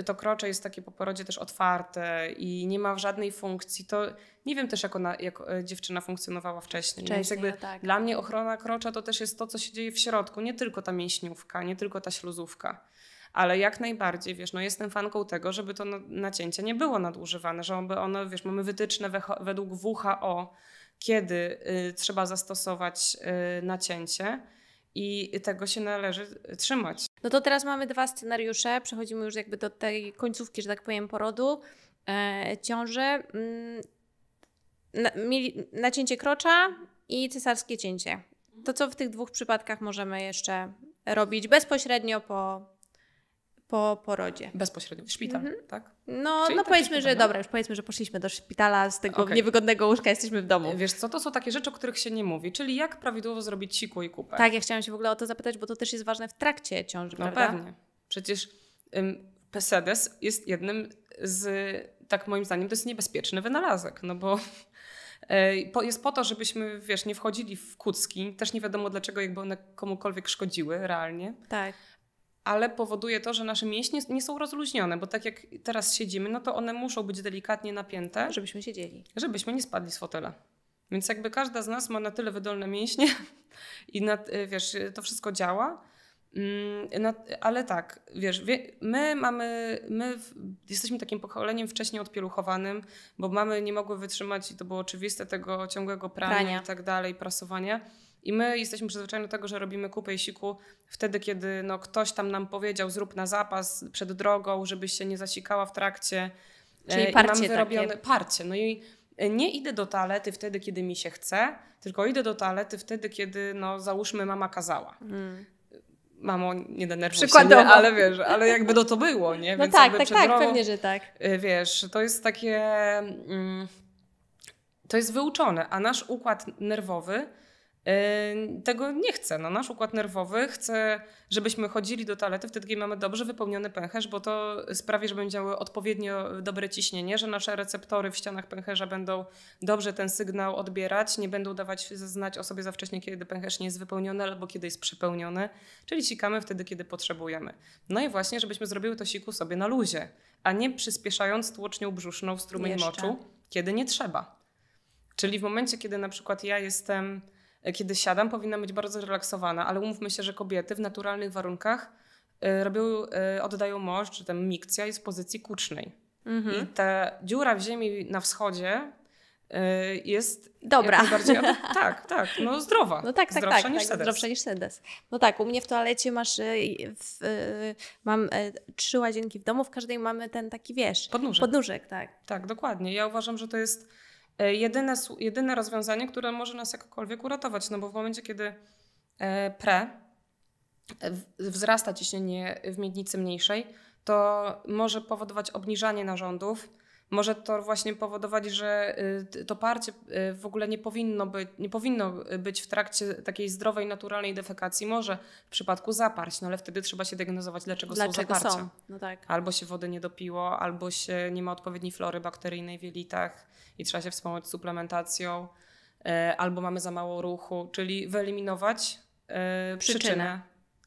to krocze jest takie po porodzie też otwarte i nie ma w żadnej funkcji. To nie wiem też, jak, ona, jak e, dziewczyna funkcjonowała wcześniej. wcześniej jakby, no tak. Dla mnie ochrona krocza to też jest to, co się dzieje w środku, nie tylko ta mięśniówka, nie tylko ta śluzówka. Ale jak najbardziej, wiesz, no jestem fanką tego, żeby to nacięcie nie było nadużywane, żeby ono, wiesz, mamy wytyczne według WHO, kiedy y, trzeba zastosować y, nacięcie i tego się należy trzymać. No to teraz mamy dwa scenariusze, przechodzimy już jakby do tej końcówki, że tak powiem, porodu, e, ciąży. Mm, na, nacięcie krocza i cesarskie cięcie. To co w tych dwóch przypadkach możemy jeszcze robić bezpośrednio po po porodzie. Bezpośrednio w szpitalu, mhm. tak? No, no powiedzmy, że no? dobra, już powiedzmy, że poszliśmy do szpitala z tego okay. niewygodnego łóżka, jesteśmy w domu. Wiesz co, to są takie rzeczy, o których się nie mówi, czyli jak prawidłowo zrobić siku i kupę. Tak, ja chciałam się w ogóle o to zapytać, bo to też jest ważne w trakcie ciąży, no, prawda? No pewnie. Przecież ym, Pesedes jest jednym z, tak moim zdaniem, to jest niebezpieczny wynalazek, no bo e, jest po to, żebyśmy, wiesz, nie wchodzili w kucki. Też nie wiadomo dlaczego, jakby one komukolwiek szkodziły realnie. Tak ale powoduje to, że nasze mięśnie nie są rozluźnione, bo tak jak teraz siedzimy, no to one muszą być delikatnie napięte. Żebyśmy siedzieli. Żebyśmy nie spadli z fotela. Więc jakby każda z nas ma na tyle wydolne mięśnie i na, e, wiesz, to wszystko działa. Mm, ale tak, wiesz, wie, my mamy, my w, jesteśmy takim pokoleniem wcześniej odpieluchowanym, bo mamy nie mogły wytrzymać, i to było oczywiste, tego ciągłego prania, prania. i tak dalej, prasowania. I my jesteśmy przyzwyczajeni do tego, że robimy kupę i siku wtedy, kiedy no, ktoś tam nam powiedział, zrób na zapas przed drogą, żebyś się nie zasikała w trakcie. E, Czyli parcie mam wyrobione takie. parcie. No i e, nie idę do talety wtedy, kiedy mi się chce, tylko idę do talety wtedy, kiedy no, załóżmy mama kazała. Hmm. Mamo, nie denerwuj Przykładowo. się, nie, ale wiesz, ale jakby do to było, nie? No Więc tak, tak, tak, drogą, pewnie, że tak. E, wiesz, to jest takie... Mm, to jest wyuczone, a nasz układ nerwowy tego nie chcę. No, nasz układ nerwowy chce, żebyśmy chodzili do toalety wtedy, kiedy mamy dobrze wypełniony pęcherz, bo to sprawi, że będzie miały odpowiednio dobre ciśnienie, że nasze receptory w ścianach pęcherza będą dobrze ten sygnał odbierać, nie będą dawać znać sobie za wcześnie, kiedy pęcherz nie jest wypełniony albo kiedy jest przepełniony, czyli sikamy wtedy, kiedy potrzebujemy. No i właśnie, żebyśmy zrobiły to siku sobie na luzie, a nie przyspieszając tłocznią brzuszną w strumień Jeszcze. moczu, kiedy nie trzeba. Czyli w momencie, kiedy na przykład ja jestem E, kiedy siadam, powinna być bardzo zrelaksowana, ale umówmy się, że kobiety w naturalnych warunkach e, robią, e, oddają mąż, czy tam mikcja jest w pozycji kucznej. Mhm. I ta dziura w ziemi na wschodzie jest dobra. Bardziej, tak, tak, no zdrowa. No tak, tak, zdrowsza tak, niż tak sedes. zdrowsza niż sedes. No tak, u mnie w toalecie masz, w, mam trzy łazienki w domu, w każdej mamy ten taki, wiesz, podnóżek. podnóżek tak. tak, dokładnie. Ja uważam, że to jest E, jedyne, jedyne rozwiązanie, które może nas jakkolwiek uratować, no bo w momencie, kiedy e, pre e, wzrasta ciśnienie w miednicy mniejszej, to może powodować obniżanie narządów, może to właśnie powodować, że y, to parcie y, w ogóle nie powinno, być, nie powinno być w trakcie takiej zdrowej, naturalnej defekacji. Może w przypadku zaparć, no ale wtedy trzeba się diagnozować, dlaczego, dlaczego są zaparcia. Są? No tak. Albo się wody nie dopiło, albo się nie ma odpowiedniej flory bakteryjnej w jelitach i trzeba się wspomóc suplementacją, y, albo mamy za mało ruchu, czyli wyeliminować przyczynę. przyczynę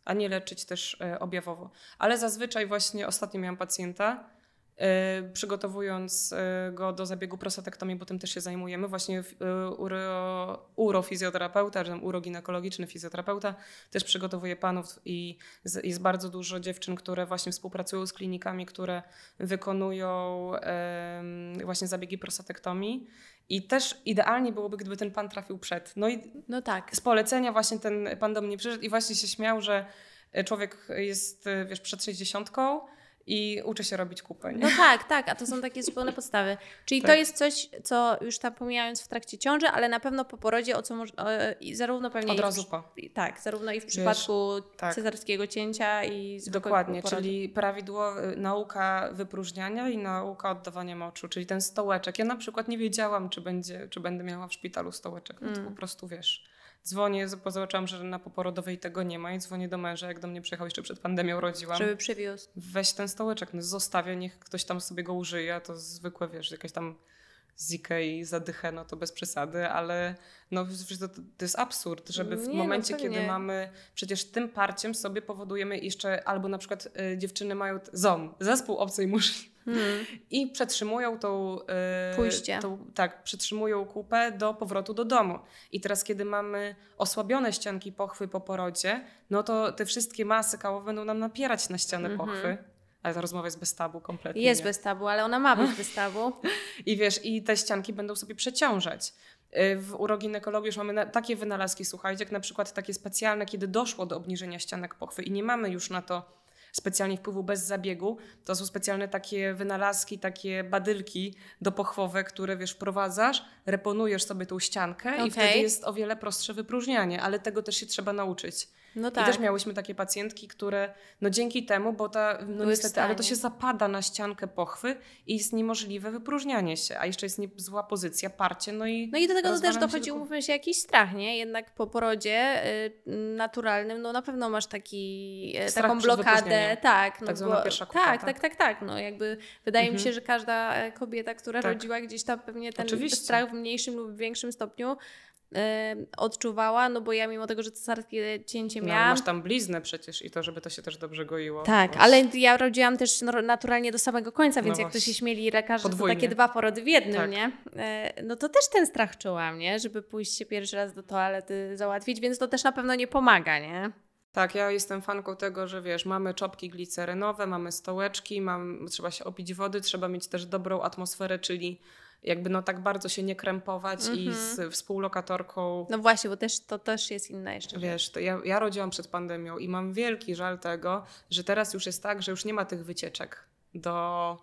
a nie leczyć też objawowo. Ale zazwyczaj właśnie ostatnio miałam pacjenta, Y, przygotowując y, go do zabiegu prostatektomii, bo tym też się zajmujemy. Właśnie y, uro, urofizjoterapeuta, uroginekologiczny fizjoterapeuta też przygotowuje panów i jest bardzo dużo dziewczyn, które właśnie współpracują z klinikami, które wykonują właśnie zabiegi prostatektomii. I też idealnie byłoby, gdyby ten pan trafił przed. No i no tak. z polecenia właśnie ten pan do mnie przyszedł i właśnie się śmiał, że człowiek jest, wiesz, przed sześćdziesiątką, i uczę się robić kupę, Nie? No tak, tak, a to są takie zupełne podstawy. Czyli tak. to jest coś, co już tam pomijając w trakcie ciąży, ale na pewno po porodzie, o co może, o, i zarówno pewnie... Od razu po. Tak, zarówno i w Wiesz, przypadku tak. cesarskiego cięcia i Dokładnie, czyli prawidło, y, nauka wypróżniania i nauka oddawania moczu, czyli ten stołeczek. Ja na przykład nie wiedziałam, czy, będzie, czy będę miała w szpitalu stołeczek, no to mm. po prostu wiesz Dzwonię, bo zobaczyłam, że na poporodowej tego nie ma i dzwonię do męża, jak do mnie przyjechał jeszcze przed pandemią, rodziłam. Żeby przywiózł. Weź ten stołeczek, no zostawię, niech ktoś tam sobie go użyje, a to zwykłe, wiesz, jakaś tam Zikę i zadychę, no to bez przesady, ale no, to, to jest absurd, żeby w nie, no momencie, no kiedy mamy, przecież tym parciem sobie powodujemy jeszcze, albo na przykład y, dziewczyny mają ZOM, zespół obcej muszli. Hmm. I przetrzymują tą, y, Pójście. Tą, tak, przetrzymują kupę do powrotu do domu. I teraz, kiedy mamy osłabione ścianki pochwy po porodzie, no to te wszystkie masy kałowe będą nam napierać na ścianę mm -hmm. pochwy mhm. Ale ta rozmowa jest bez tabu kompletnie. Jest bez tabu, ale ona ma być bez tabu. I wiesz, i te ścianki będą sobie przeciążać. Y, w uroginekologii już mamy takie wynalazki, słuchajcie, jak na przykład takie specjalne, kiedy doszło do obniżenia ścianek pochwy i nie mamy już na to specjalnie wpływu bez zabiegu. To są specjalne takie wynalazki, takie badylki dopochwowe, które wiesz, wprowadzasz, reponujesz sobie tą ściankę okay. i wtedy jest o wiele prostsze wypróżnianie, ale tego też się trzeba nauczyć. No tak. I też tak. miałyśmy takie pacjentki, które no dzięki temu, bo ta, no niestety, ale to się zapada na ściankę pochwy i jest niemożliwe wypróżnianie się, a jeszcze jest zła pozycja, parcie, no i... No i do tego też dochodzi, do... mówmy się, jakiś strach, nie? Jednak po porodzie y, naturalnym, no na pewno masz taki, e, taką blokadę. Tak, no, tak bo, pierwsza kupa, tak, tak, tak, tak, no jakby wydaje mhm. mi się, mhm. że każda e, kobieta, która tak. rodziła gdzieś tam pewnie ten Oczywiście. strach w mniejszym lub większym stopniu odczuwała, no bo ja mimo tego, że cesarskie cięcie no, miałam... No, masz tam bliznę przecież i to, żeby to się też dobrze goiło. Tak, właśnie. ale ja rodziłam też no, naturalnie do samego końca, więc no jak to się śmieli lekarze, to takie dwa porody w jednym, tak. nie? E, no to też ten strach czułam, nie? Żeby pójść się pierwszy raz do toalety załatwić, więc to też na pewno nie pomaga, nie? Tak, ja jestem fanką tego, że wiesz, mamy czopki glicerynowe, mamy stołeczki, mam, trzeba się opić wody, trzeba mieć też dobrą atmosferę, czyli jakby no tak bardzo się nie krępować mm -hmm. i mhm. z współlokatorką. No właśnie, bo też to też jest inna jeszcze. Wiesz, ja, ja rodziłam przed pandemią i mam wielki żal tego, że teraz już jest tak, że już nie ma tych wycieczek do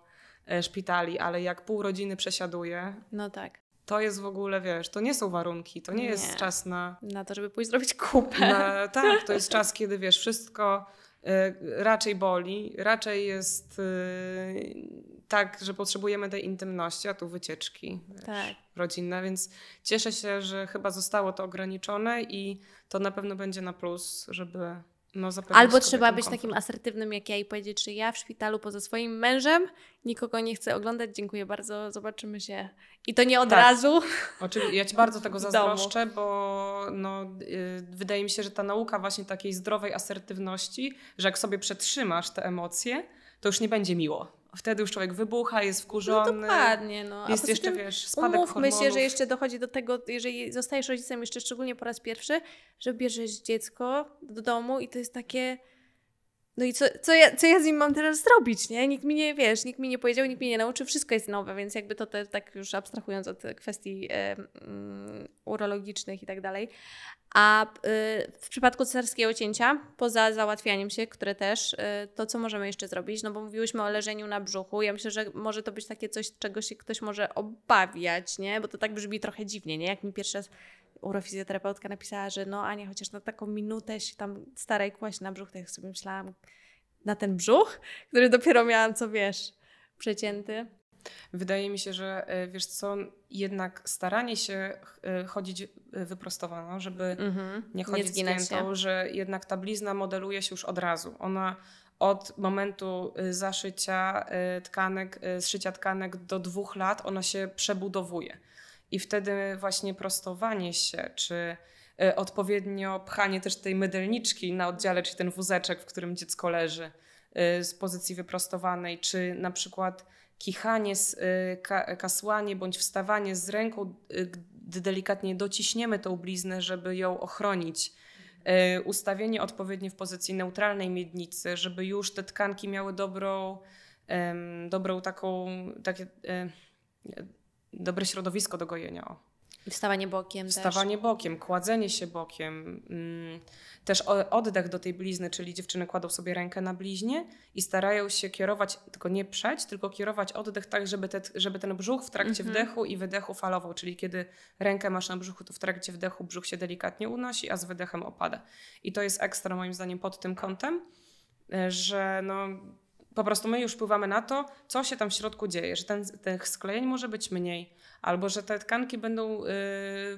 e, szpitali, ale jak pół rodziny przesiaduje. No tak. To jest w ogóle, wiesz, to nie są warunki, to nie, nie. jest czas na. Na to, żeby pójść zrobić kupę. Na, tak, to jest czas, kiedy wiesz, wszystko e, raczej boli, raczej jest e, tak, że potrzebujemy tej intymności, a tu wycieczki tak. rodzinne, więc cieszę się, że chyba zostało to ograniczone i to na pewno będzie na plus, żeby no, Albo trzeba być takim asertywnym jak ja i powiedzieć, że ja w szpitalu poza swoim mężem nikogo nie chcę oglądać, dziękuję bardzo, zobaczymy się. I to nie od tak. razu. Oczywiście, ja Ci bardzo tego zazdroszczę, bo no, yy, wydaje mi się, że ta nauka właśnie takiej zdrowej asertywności, że jak sobie przetrzymasz te emocje, to już nie będzie miło wtedy już człowiek wybucha, jest no wkurzony. No dokładnie. No. A jest jeszcze, tym, wiesz, spadek umówmy hormonów. się, że jeszcze dochodzi do tego, jeżeli zostajesz rodzicem jeszcze szczególnie po raz pierwszy, że bierzesz dziecko do domu i to jest takie no i co, co, ja, co ja z nim mam teraz zrobić, nie? Nikt mi nie, wiesz, nikt mi nie powiedział, nikt mi nie nauczył, wszystko jest nowe, więc jakby to te, tak już abstrahując od kwestii e, mm, urologicznych i tak dalej. A e, w przypadku cesarskiego cięcia, poza załatwianiem się, które też, e, to co możemy jeszcze zrobić? No bo mówiłyśmy o leżeniu na brzuchu, ja myślę, że może to być takie coś, czego się ktoś może obawiać, nie? Bo to tak brzmi trochę dziwnie, nie? Jak mi pierwszy raz urofizjoterapeutka napisała, że no Ania, chociaż na taką minutę się tam staraj kłaść na brzuch, tak sobie myślałam, na ten brzuch, który dopiero miałam, co wiesz, przecięty. Wydaje mi się, że e, wiesz co, jednak staranie się e, chodzić e, wyprostowano, żeby mm-hmm. nie chodzić nie zgiętą, że jednak ta blizna modeluje się już od razu. Ona od momentu zaszycia tkanek, zszycia tkanek do dwóch lat ona się przebudowuje. I wtedy właśnie prostowanie się, czy e, odpowiednio pchanie też tej mydelniczki na oddziale, czy ten wózeczek, w którym dziecko leży e, z pozycji wyprostowanej, czy na przykład kichanie, e, kasłanie bądź wstawanie z ręką, gdy delikatnie dociśniemy tą bliznę, żeby ją ochronić. Ustawienie odpowiednie w pozycji neutralnej miednicy, żeby już te tkanki miały dobrą, dobrą taką, takie, dobre środowisko do gojenia. Wstawanie bokiem. Wstawanie też. bokiem, kładzenie się bokiem, mm, też oddech do tej blizny, czyli dziewczyny kładą sobie rękę na bliźnie i starają się kierować, tylko nie przeć, tylko kierować oddech tak, żeby, te, żeby ten brzuch w trakcie mhm. wdechu i wydechu falował, czyli kiedy rękę masz na brzuchu, to w trakcie wdechu brzuch się delikatnie unosi, a z wydechem opada. I to jest ekstra moim zdaniem pod tym kątem, e, że no, po prostu my już wpływamy na to, co się tam w środku dzieje, że ten, tych sklejeń może być mniej, albo że te tkanki będą y,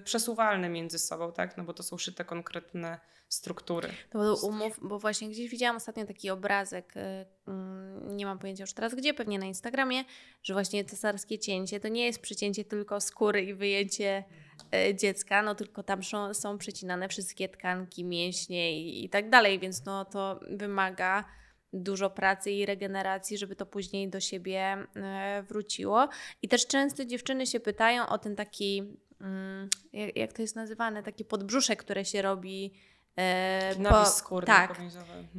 przesuwalne między sobą, tak? No bo to są szyte konkretne struktury. To no był umów, bo właśnie gdzieś widziałam ostatnio taki obrazek, y, mm, nie mam pojęcia już teraz gdzie, pewnie na Instagramie, że właśnie cesarskie cięcie to nie jest przycięcie tylko skóry i wyjęcie y, dziecka, no tylko tam są, są przecinane wszystkie tkanki, mięśnie i, i tak dalej, więc no to wymaga dużo pracy i regeneracji, żeby to później do siebie e, wróciło. I też często dziewczyny się pytają o ten taki, mm, jak to jest nazywane, taki podbrzuszek, które się robi. E, po, skórny, tak. Mhm.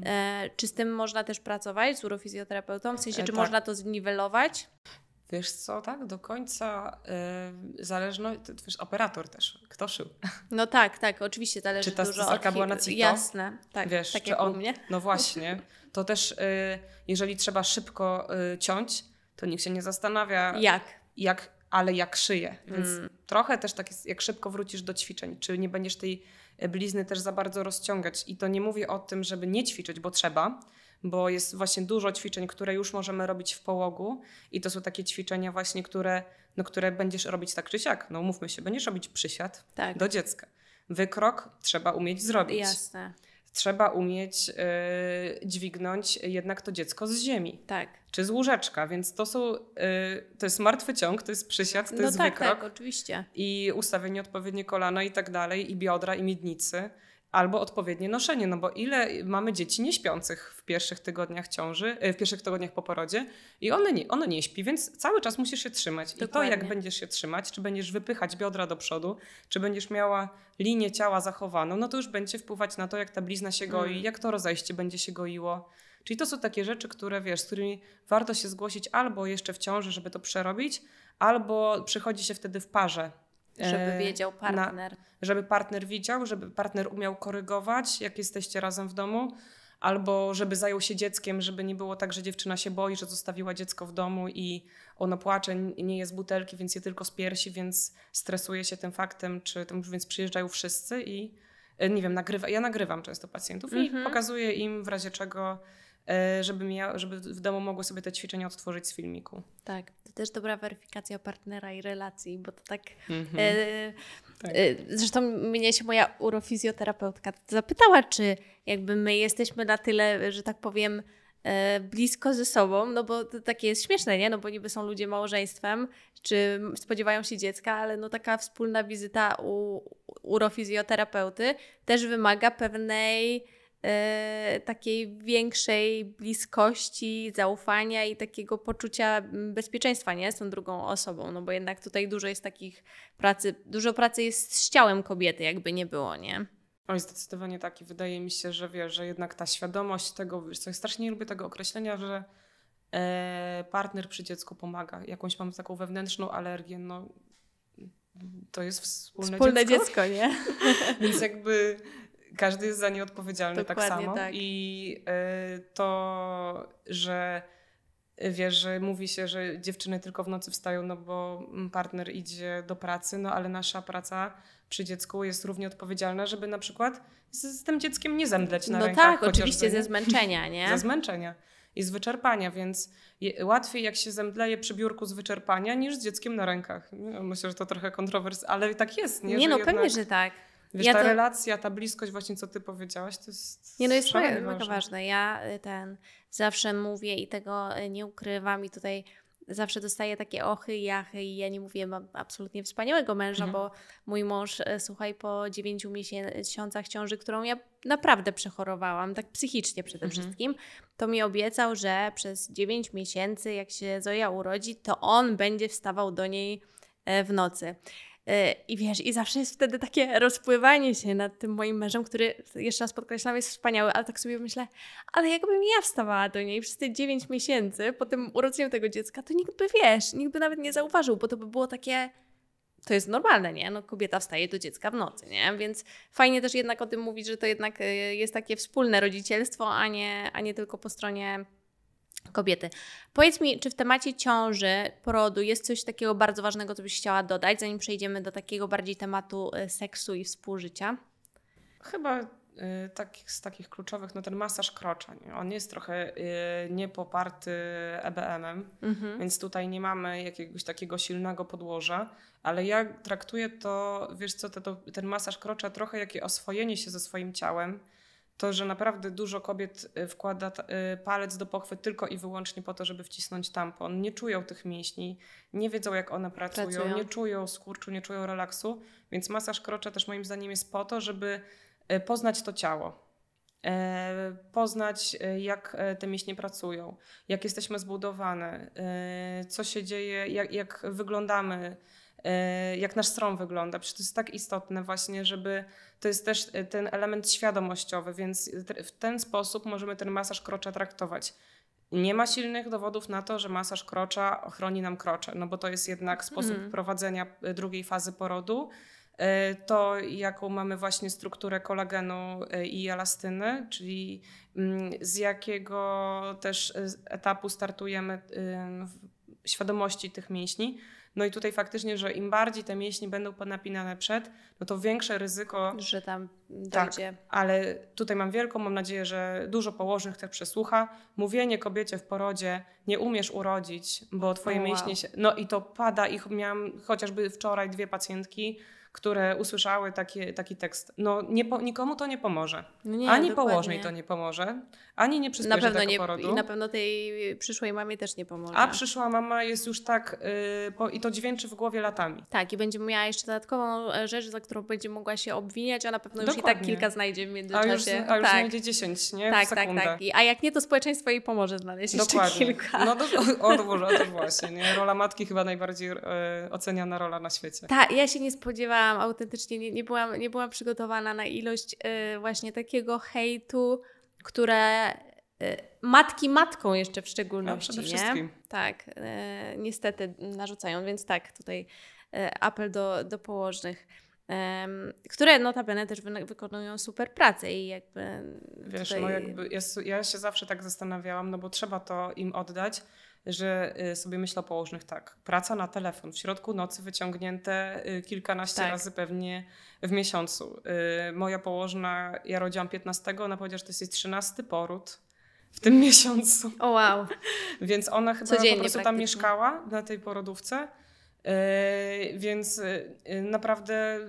E, czy z tym można też pracować z urofizjoterapeutą? W sensie, czy tak. można to zniwelować? Wiesz co, tak do końca y, zależność, wiesz, operator też, kto szył. No tak, tak, oczywiście zależy czy ta dużo była na CITO? Jasne, tak, wiesz, tak jak on, u mnie. No właśnie, to też y, jeżeli trzeba szybko y, ciąć, to nikt się nie zastanawia. Jak? Jak, ale jak szyję. Więc mm. trochę też tak jest, jak szybko wrócisz do ćwiczeń, czy nie będziesz tej y, blizny też za bardzo rozciągać. I to nie mówię o tym, żeby nie ćwiczyć, bo trzeba, bo jest właśnie dużo ćwiczeń, które już możemy robić w połogu i to są takie ćwiczenia właśnie, które, no, które będziesz robić tak czy siak. No mówmy się, będziesz robić przysiad tak. do dziecka. Wykrok trzeba umieć zrobić. Jasne trzeba umieć y, dźwignąć jednak to dziecko z ziemi. Tak. Czy z łóżeczka, więc to są, y, to jest martwy ciąg, to jest przysiad, to no jest tak, wykrok. tak, oczywiście. I ustawienie odpowiednie kolana i tak dalej, i biodra, i miednicy albo odpowiednie noszenie, no bo ile mamy dzieci nieśpiących w pierwszych tygodniach ciąży, e, w pierwszych tygodniach po porodzie i one nie, ono nie śpi, więc cały czas musisz się trzymać. Dokładnie. I to, jak będziesz się trzymać, czy będziesz wypychać biodra do przodu, czy będziesz miała linię ciała zachowaną, no to już będzie wpływać na to, jak ta blizna się goi, hmm. jak to rozejście będzie się goiło. Czyli to są takie rzeczy, które wiesz, z którymi warto się zgłosić albo jeszcze w ciąży, żeby to przerobić, albo przychodzi się wtedy w parze żeby e, wiedział partner. Na, żeby partner widział, żeby partner umiał korygować, jak jesteście razem w domu, albo żeby zajął się dzieckiem, żeby nie było tak, że dziewczyna się boi, że zostawiła dziecko w domu i ono płacze, nie jest butelki, więc je tylko z piersi, więc stresuje się tym faktem, czy tam, więc przyjeżdżają wszyscy i e, nie wiem, nagrywa, ja nagrywam często pacjentów i mhm. pokazuję im w razie czego E, żeby, mia, żeby w domu mogły sobie te ćwiczenia odtworzyć z filmiku. Tak, to też dobra weryfikacja partnera i relacji, bo to tak... Mm -hmm. e, tak. E, zresztą mnie się moja urofizjoterapeutka zapytała, czy jakby my jesteśmy na tyle, że tak powiem e, blisko ze sobą, no bo to takie jest śmieszne, nie? No bo niby są ludzie małżeństwem, czy spodziewają się dziecka, ale no taka wspólna wizyta u urofizjoterapeuty też wymaga pewnej E, takiej większej bliskości, zaufania i takiego poczucia mm, bezpieczeństwa nie? z tą drugą osobą, no bo jednak tutaj dużo jest takich pracy, dużo pracy jest z ciałem kobiety, jakby nie było, nie? Oj, zdecydowanie tak i wydaje mi się, że wiesz, że jednak ta świadomość tego, wiesz co, strasznie nie lubię tego określenia, że e, partner przy dziecku pomaga. Jakąś mam taką wewnętrzną alergię, no to jest wspólne, wspólne dziecko. dziecko nie? Więc jakby każdy jest za nie odpowiedzialny tak Dokładnie tak samo. Tak. I e, to, że wiesz, że mówi się, że dziewczyny tylko w nocy wstają, no bo partner idzie do pracy, no ale nasza praca przy dziecku jest równie odpowiedzialna, żeby na przykład z, z tym dzieckiem nie zemdleć na no rękach. No tak, oczywiście ze zmęczenia, nie? Ze zmęczenia i z wyczerpania, więc je, łatwiej jak się zemdleje przy biurku z wyczerpania niż z dzieckiem na rękach. No, myślę, że to trochę kontrowersyjne, ale tak jest, nie? Nie, że no jednak... pewnie, że tak. Wiesz, ja ta to... relacja, ta bliskość właśnie, co ty powiedziałaś, to jest Nie, no jest mega ważne. ważne. Ja y, ten zawsze mówię i tego y, nie ukrywam i tutaj zawsze dostaję takie ochy i jachy i ja nie mówię, mam absolutnie wspaniałego męża, mhm. bo mój mąż, y, słuchaj, po dziewięciu miesiącach ciąży, którą ja naprawdę przechorowałam, tak psychicznie przede mhm. wszystkim, to mi obiecał, że przez dziewięć miesięcy, jak się Zoja urodzi, to on będzie wstawał do niej w nocy. E, I wiesz, i zawsze jest wtedy takie rozpływanie się nad tym moim mężem, który, jeszcze raz podkreślam, jest wspaniały, ale tak sobie myślę, ale jakbym ja wstawała do niej przez te 9 miesięcy po tym urodzeniu tego dziecka, to nikt by, wiesz, nikt by nawet nie zauważył, bo to by było takie to jest normalne, nie? No, kobieta wstaje do dziecka w nocy, nie? Więc fajnie też jednak o tym mówić, że to jednak e, jest takie wspólne rodzicielstwo, a nie, a nie tylko po stronie kobiety. Powiedz mi, czy w temacie ciąży, porodu jest coś takiego bardzo ważnego, co byś chciała dodać, zanim przejdziemy do takiego bardziej tematu e, seksu i współżycia? Chyba tak, z takich kluczowych, no ten masaż krocza. Nie? On jest trochę y, niepoparty EBM-em, mhm. więc tutaj nie mamy jakiegoś takiego silnego podłoża, ale ja traktuję to, wiesz co, to, ten masaż krocza trochę jak oswojenie się ze swoim ciałem, to, że naprawdę dużo kobiet y, wkłada y, palec do pochwy tylko i wyłącznie po to, żeby wcisnąć tampon. Nie czują tych mięśni, nie wiedzą jak one pracują, pracują. nie czują skurczu, nie czują relaksu, więc masaż krocza też moim zdaniem jest po to, żeby y, poznać to ciało. E, poznać, jak e, te mięśnie pracują, jak jesteśmy zbudowane, e, co się dzieje, jak, jak wyglądamy, E, jak nasz stron wygląda. Przecież to jest tak istotne właśnie, żeby to jest też e, ten element świadomościowy, więc w ten sposób możemy ten masaż krocza traktować. Nie ma silnych dowodów na to, że masaż krocza chroni nam krocze, no bo to jest jednak sposób mm. prowadzenia e, drugiej fazy porodu. To, jaką mamy właśnie strukturę kolagenu i elastyny, czyli mm, z jakiego też etapu startujemy w świadomości tych mięśni no i tutaj faktycznie, że im bardziej te mięśnie będą podnapinane przed, no to większe ryzyko. Że tam tak, dojdzie. Tak, ale tutaj mam wielką, mam nadzieję, że dużo położnych też przesłucha. Mówienie kobiecie w porodzie, nie umiesz urodzić, bo twoje oh, wow. mięśnie się... No i to pada. Ich miałam chociażby wczoraj dwie pacjentki, które usłyszały taki taki tekst. No nie po, nikomu to nie pomoże. No nie, ani położnej to nie pomoże, ani nie przyspieszy na pewno tego nie, porodu. I na pewno tej przyszłej mamie też nie pomoże. A przyszła mama jest już tak y, po, i to dźwięczy w głowie latami. Tak i będzie miała jeszcze dodatkową e, rzecz, za którą będzie mogła się obwiniać, a na pewno dokładnie. już i tak kilka znajdzie w międzyczasie. A już, a już tak. będzie dziesięć, nie? Tak, tak, tak. I, a jak nie, to społeczeństwo jej pomoże znaleźć dokładnie. jeszcze kilka. No do, o, o, o, to właśnie. Nie? Rola matki chyba najbardziej e, oceniana rola na świecie. Tak, ja się nie spodziewałam autentycznie nie, nie, byłam, nie byłam przygotowana na ilość y, właśnie takiego hejtu, które y, matki matką jeszcze w szczególności. A Nie? Tak, y, niestety narzucają, więc tak, tutaj y, apel do, do położnych. E, które notabene też wy, wykonują super pracę i jakby. Wiesz, no tutaj... no jakby jest, ja się zawsze tak zastanawiałam, no bo trzeba to im oddać, że y, sobie myślę o położnych tak. Praca na telefon, w środku nocy wyciągnięte y, kilkanaście tak. razy pewnie w miesiącu. Y, moja położna, ja rodziłam 15, ona powiedziała, że to jest jej 13 poród w tym miesiącu. O wow. Więc ona chyba Codziennie po prostu tam mieszkała na tej porodówce. Więc naprawdę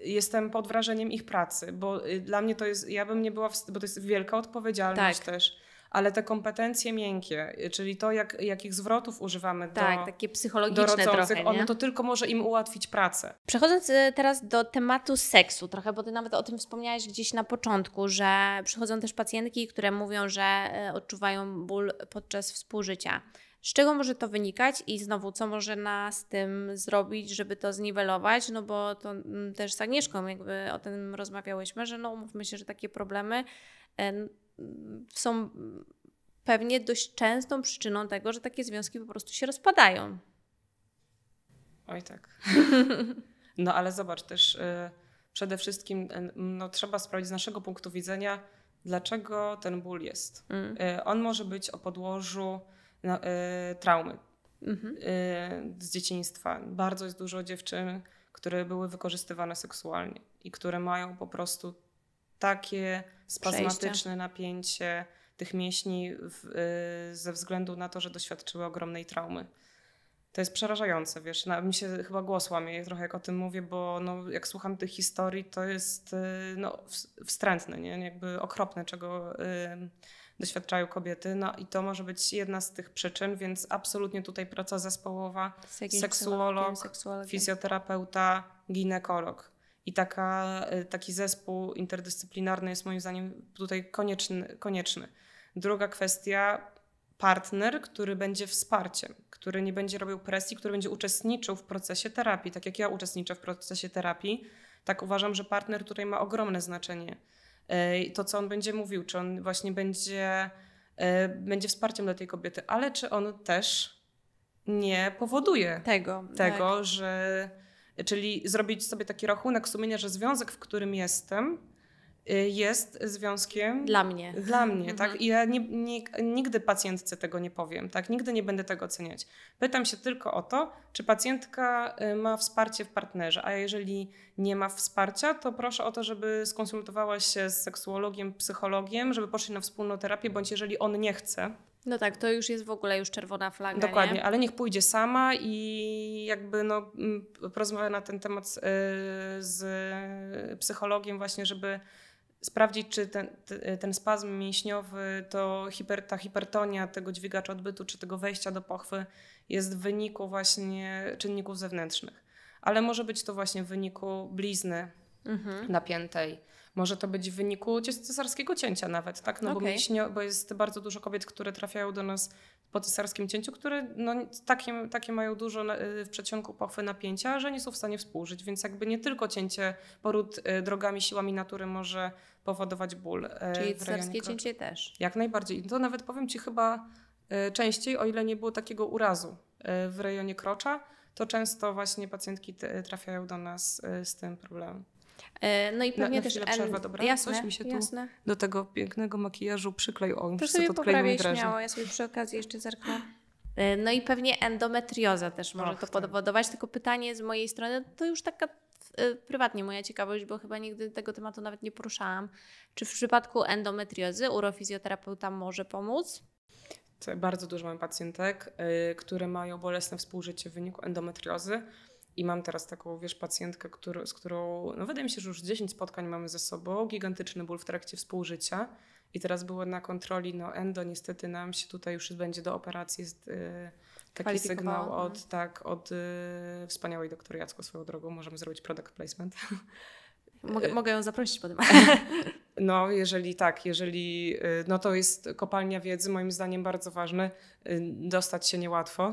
jestem pod wrażeniem ich pracy, bo dla mnie to jest, ja bym nie była, w, bo to jest wielka odpowiedzialność tak. też ale te kompetencje miękkie, y, czyli to, jak, jakich zwrotów używamy tak, do takie psychologiczne do rodzących, trochę, to tylko może im ułatwić pracę. Przechodząc y, teraz do tematu seksu trochę, bo ty nawet o tym wspomniałeś gdzieś na początku, że przychodzą też pacjentki, które mówią, że y, odczuwają ból podczas współżycia. Z czego może to wynikać i znowu, co może nas tym zrobić, żeby to zniwelować? No bo to mm, też z Agnieszką jakby o tym rozmawiałyśmy, że no umówmy się, że takie problemy są pewnie dość częstą przyczyną tego, że takie związki po prostu się rozpadają. Oj tak. No ale zobacz też, y, przede wszystkim y, no, trzeba sprawdzić z naszego punktu widzenia, dlaczego ten ból jest. Mm. Y, on może być o podłożu no, traumy mm-hmm. z dzieciństwa. Bardzo jest dużo dziewczyn, które były wykorzystywane seksualnie i które mają po prostu takie spazmatyczne napięcie tych mięśni w, y, ze względu na to, że doświadczyły ogromnej traumy. To jest przerażające, wiesz, na, mi się chyba głos łamie trochę jak o tym mówię, bo no, jak słucham tych historii, to jest y, no, wstrętne, nie? jakby okropne, czego y, doświadczają kobiety. No i to może być jedna z tych przyczyn, więc absolutnie tutaj praca zespołowa, seksuolog, fizjoterapeuta, ginekolog i taka, y, taki zespół interdyscyplinarny jest moim zdaniem tutaj konieczny. konieczny. Druga kwestia, partner, który będzie wsparciem, który nie będzie robił presji, który będzie uczestniczył w procesie terapii. Tak jak ja uczestniczę w procesie terapii, tak uważam, że partner tutaj ma ogromne znaczenie. Y, to, co on będzie mówił, czy on właśnie będzie, y, będzie wsparciem dla tej kobiety, ale czy on też nie powoduje tego, tego tak. że Czyli zrobić sobie taki rachunek sumienia, że związek, w którym jestem, y, jest związkiem. Dla mnie. Dla mnie, mhm. tak? I ja nie, nie, nigdy pacjentce tego nie powiem, tak? Nigdy nie będę tego oceniać. Pytam się tylko o to, czy pacjentka y, ma wsparcie w partnerze, a jeżeli nie ma wsparcia, to proszę o to, żeby skonsultowała się z seksuologiem, psychologiem, żeby poszli na wspólną terapię, bądź jeżeli on nie chce, no tak, to już jest w ogóle już czerwona flaga. Dokładnie, nie? ale niech pójdzie sama i jakby no, porozmawiam na ten temat z, y, z psychologiem właśnie, żeby sprawdzić, czy ten, y, ten spazm mięśniowy, to hiper, ta hipertonia tego dźwigacza odbytu, czy tego wejścia do pochwy jest w wyniku właśnie czynników zewnętrznych. Ale może być to właśnie w wyniku blizny mhm. napiętej może to być w wyniku cesarskiego cięcia nawet, tak? No okay. bo, mięśnie, bo jest bardzo dużo kobiet, które trafiają do nas po cesarskim cięciu, które no, takie, takie mają dużo y, w przeciągu pochwy napięcia, że nie są w stanie współżyć, więc jakby nie tylko cięcie, poród y, drogami, siłami natury może powodować ból. Y, Czyli cesarskie cięcie też. Jak najbardziej. I to nawet powiem Ci chyba częściej, o ile nie było takiego urazu w rejonie krocza, to często właśnie pacjentki trafiają do nas z tym problemem. E, no i pewnie na, na też przerwa, dobra? Jasne, Coś mi się tu jasne. do tego pięknego makijażu przyklej O, Proszę sobie poprawię śmiało, ja sobie przy okazji jeszcze zerknę. E, no i pewnie endometrioza też może Och, to tak. powodować, tylko pytanie z mojej strony to już taka e, prywatnie moja ciekawość, bo chyba nigdy tego tematu nawet nie poruszałam. Czy w przypadku endometriozy urofizjoterapeuta może pomóc? Bardzo dużo mam pacjentek, y, które mają bolesne współżycie w wyniku endometriozy i mam teraz taką, wiesz, pacjentkę, który, z którą, no wydaje mi się, że już 10 spotkań mamy ze sobą, gigantyczny ból w trakcie współżycia. I teraz było na kontroli, no endo niestety nam się tutaj już będzie do operacji, jest y, taki sygnał no. od, tak, od y, wspaniałej doktor Jacko swoją drogą, możemy zrobić product placement. Mogę, y, mogę ją zaprosić potem. No, jeżeli tak, jeżeli, y, no to jest kopalnia wiedzy, moim zdaniem bardzo ważne, y, dostać się niełatwo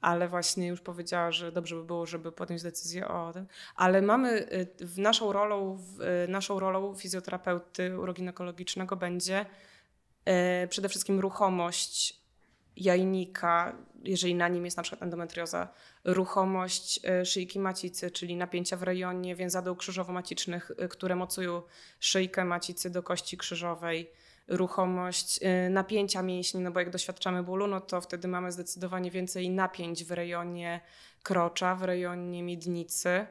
ale właśnie już powiedziała, że dobrze by było, żeby podjąć decyzję o tym. Ale mamy y, naszą rolą, y, naszą rolą fizjoterapeuty uroginekologicznego będzie y, przede wszystkim ruchomość jajnika, jeżeli na nim jest na przykład endometrioza, ruchomość szyjki macicy, czyli napięcia w rejonie więzadeł krzyżowo-macicznych, które mocują szyjkę macicy do kości krzyżowej ruchomość, y, napięcia mięśni, no bo jak doświadczamy bólu, no to wtedy mamy zdecydowanie więcej napięć w rejonie krocza, w rejonie miednicy.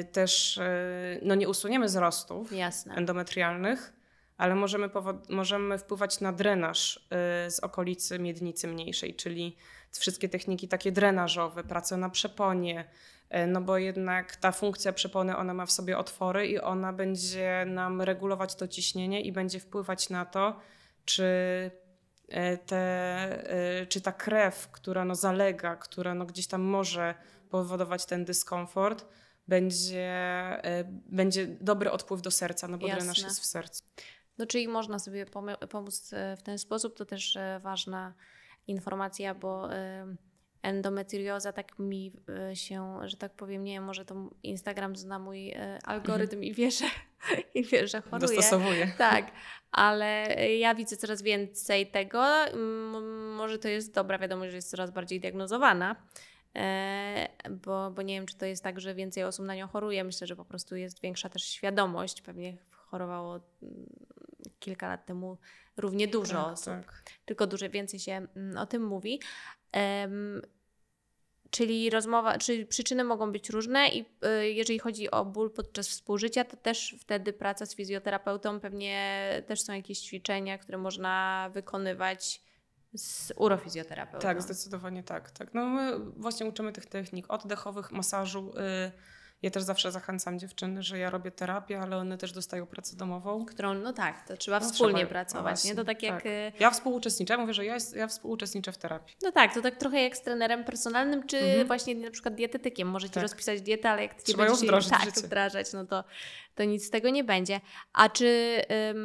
Y, też y, no nie usuniemy wzrostów Jasne. endometrialnych, ale możemy, możemy wpływać na drenaż z okolicy miednicy mniejszej, czyli wszystkie techniki takie drenażowe, praca na przeponie, E, no bo jednak ta funkcja przepony, ona ma w sobie otwory i ona będzie nam regulować to ciśnienie i będzie wpływać na to, czy e, te, e, czy ta krew, która no zalega, która no gdzieś tam może powodować ten dyskomfort, będzie, będzie dobry odpływ do serca, no bo Jasne. drenaż jest w sercu. No czyli można sobie pomóc w ten sposób, to też ważna informacja, bo... Y endometrioza, tak mi e, się, że tak powiem, nie wiem, może to Instagram zna mój e, algorytm mhm. i wie, że, i wie, że choruje. Dostosowuje. Tak, ale ja widzę coraz więcej tego. Może to jest dobra wiadomość, że jest coraz bardziej diagnozowana. E, bo, bo nie wiem, czy to jest tak, że więcej osób na nią choruje. Myślę, że po prostu jest większa też świadomość. Pewnie chorowało mm, kilka lat temu równie tak, dużo tak, osób, tak. tylko dużo więcej się mm, o tym mówi. Um, czyli rozmowa, czyli przyczyny mogą być różne i y, jeżeli chodzi o ból podczas współżycia, to też wtedy praca z fizjoterapeutą pewnie też są jakieś ćwiczenia, które można wykonywać z urofizjoterapeutą. Tak, zdecydowanie tak. tak. No my właśnie uczymy tych technik oddechowych, masażu, y, ja też zawsze zachęcam dziewczyny, że ja robię terapię, ale one też dostają pracę domową. Którą, no tak, to trzeba no, wspólnie trzeba, pracować. Właśnie, nie? To tak, tak. jak... Tak. Y- ja współuczestniczę, mówię, że ja, ja współuczestniczę w terapii. No tak, to tak trochę jak z trenerem personalnym, czy mhm. właśnie na przykład dietetykiem. Możecie tak. rozpisać dietę, ale jak ty trzeba ją wdrażać, tak, wdrażać, no to to nic z tego nie będzie. A czy,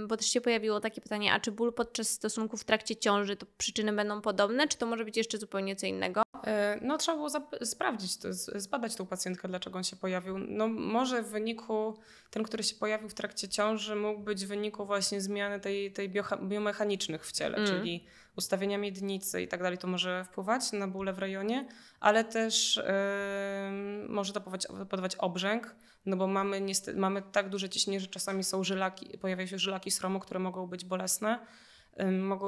bo też się pojawiło takie pytanie, a czy ból podczas stosunku w trakcie ciąży, to przyczyny będą podobne, czy to może być jeszcze zupełnie co innego? E, no trzeba było sprawdzić, to, zbadać tą pacjentkę, dlaczego on się pojawił. No może w wyniku, ten, który się pojawił w trakcie ciąży, mógł być w wyniku właśnie zmiany tej, tej biomechanicznych w ciele, mm. czyli ustawienia miednicy i tak dalej, to może wpływać na bóle w rejonie, ale też yy, może to podawać obrzęk, no bo mamy, niestety, mamy tak duże ciśnienie, że czasami są żylaki, pojawiają się żylaki sromu, które mogą być bolesne mm,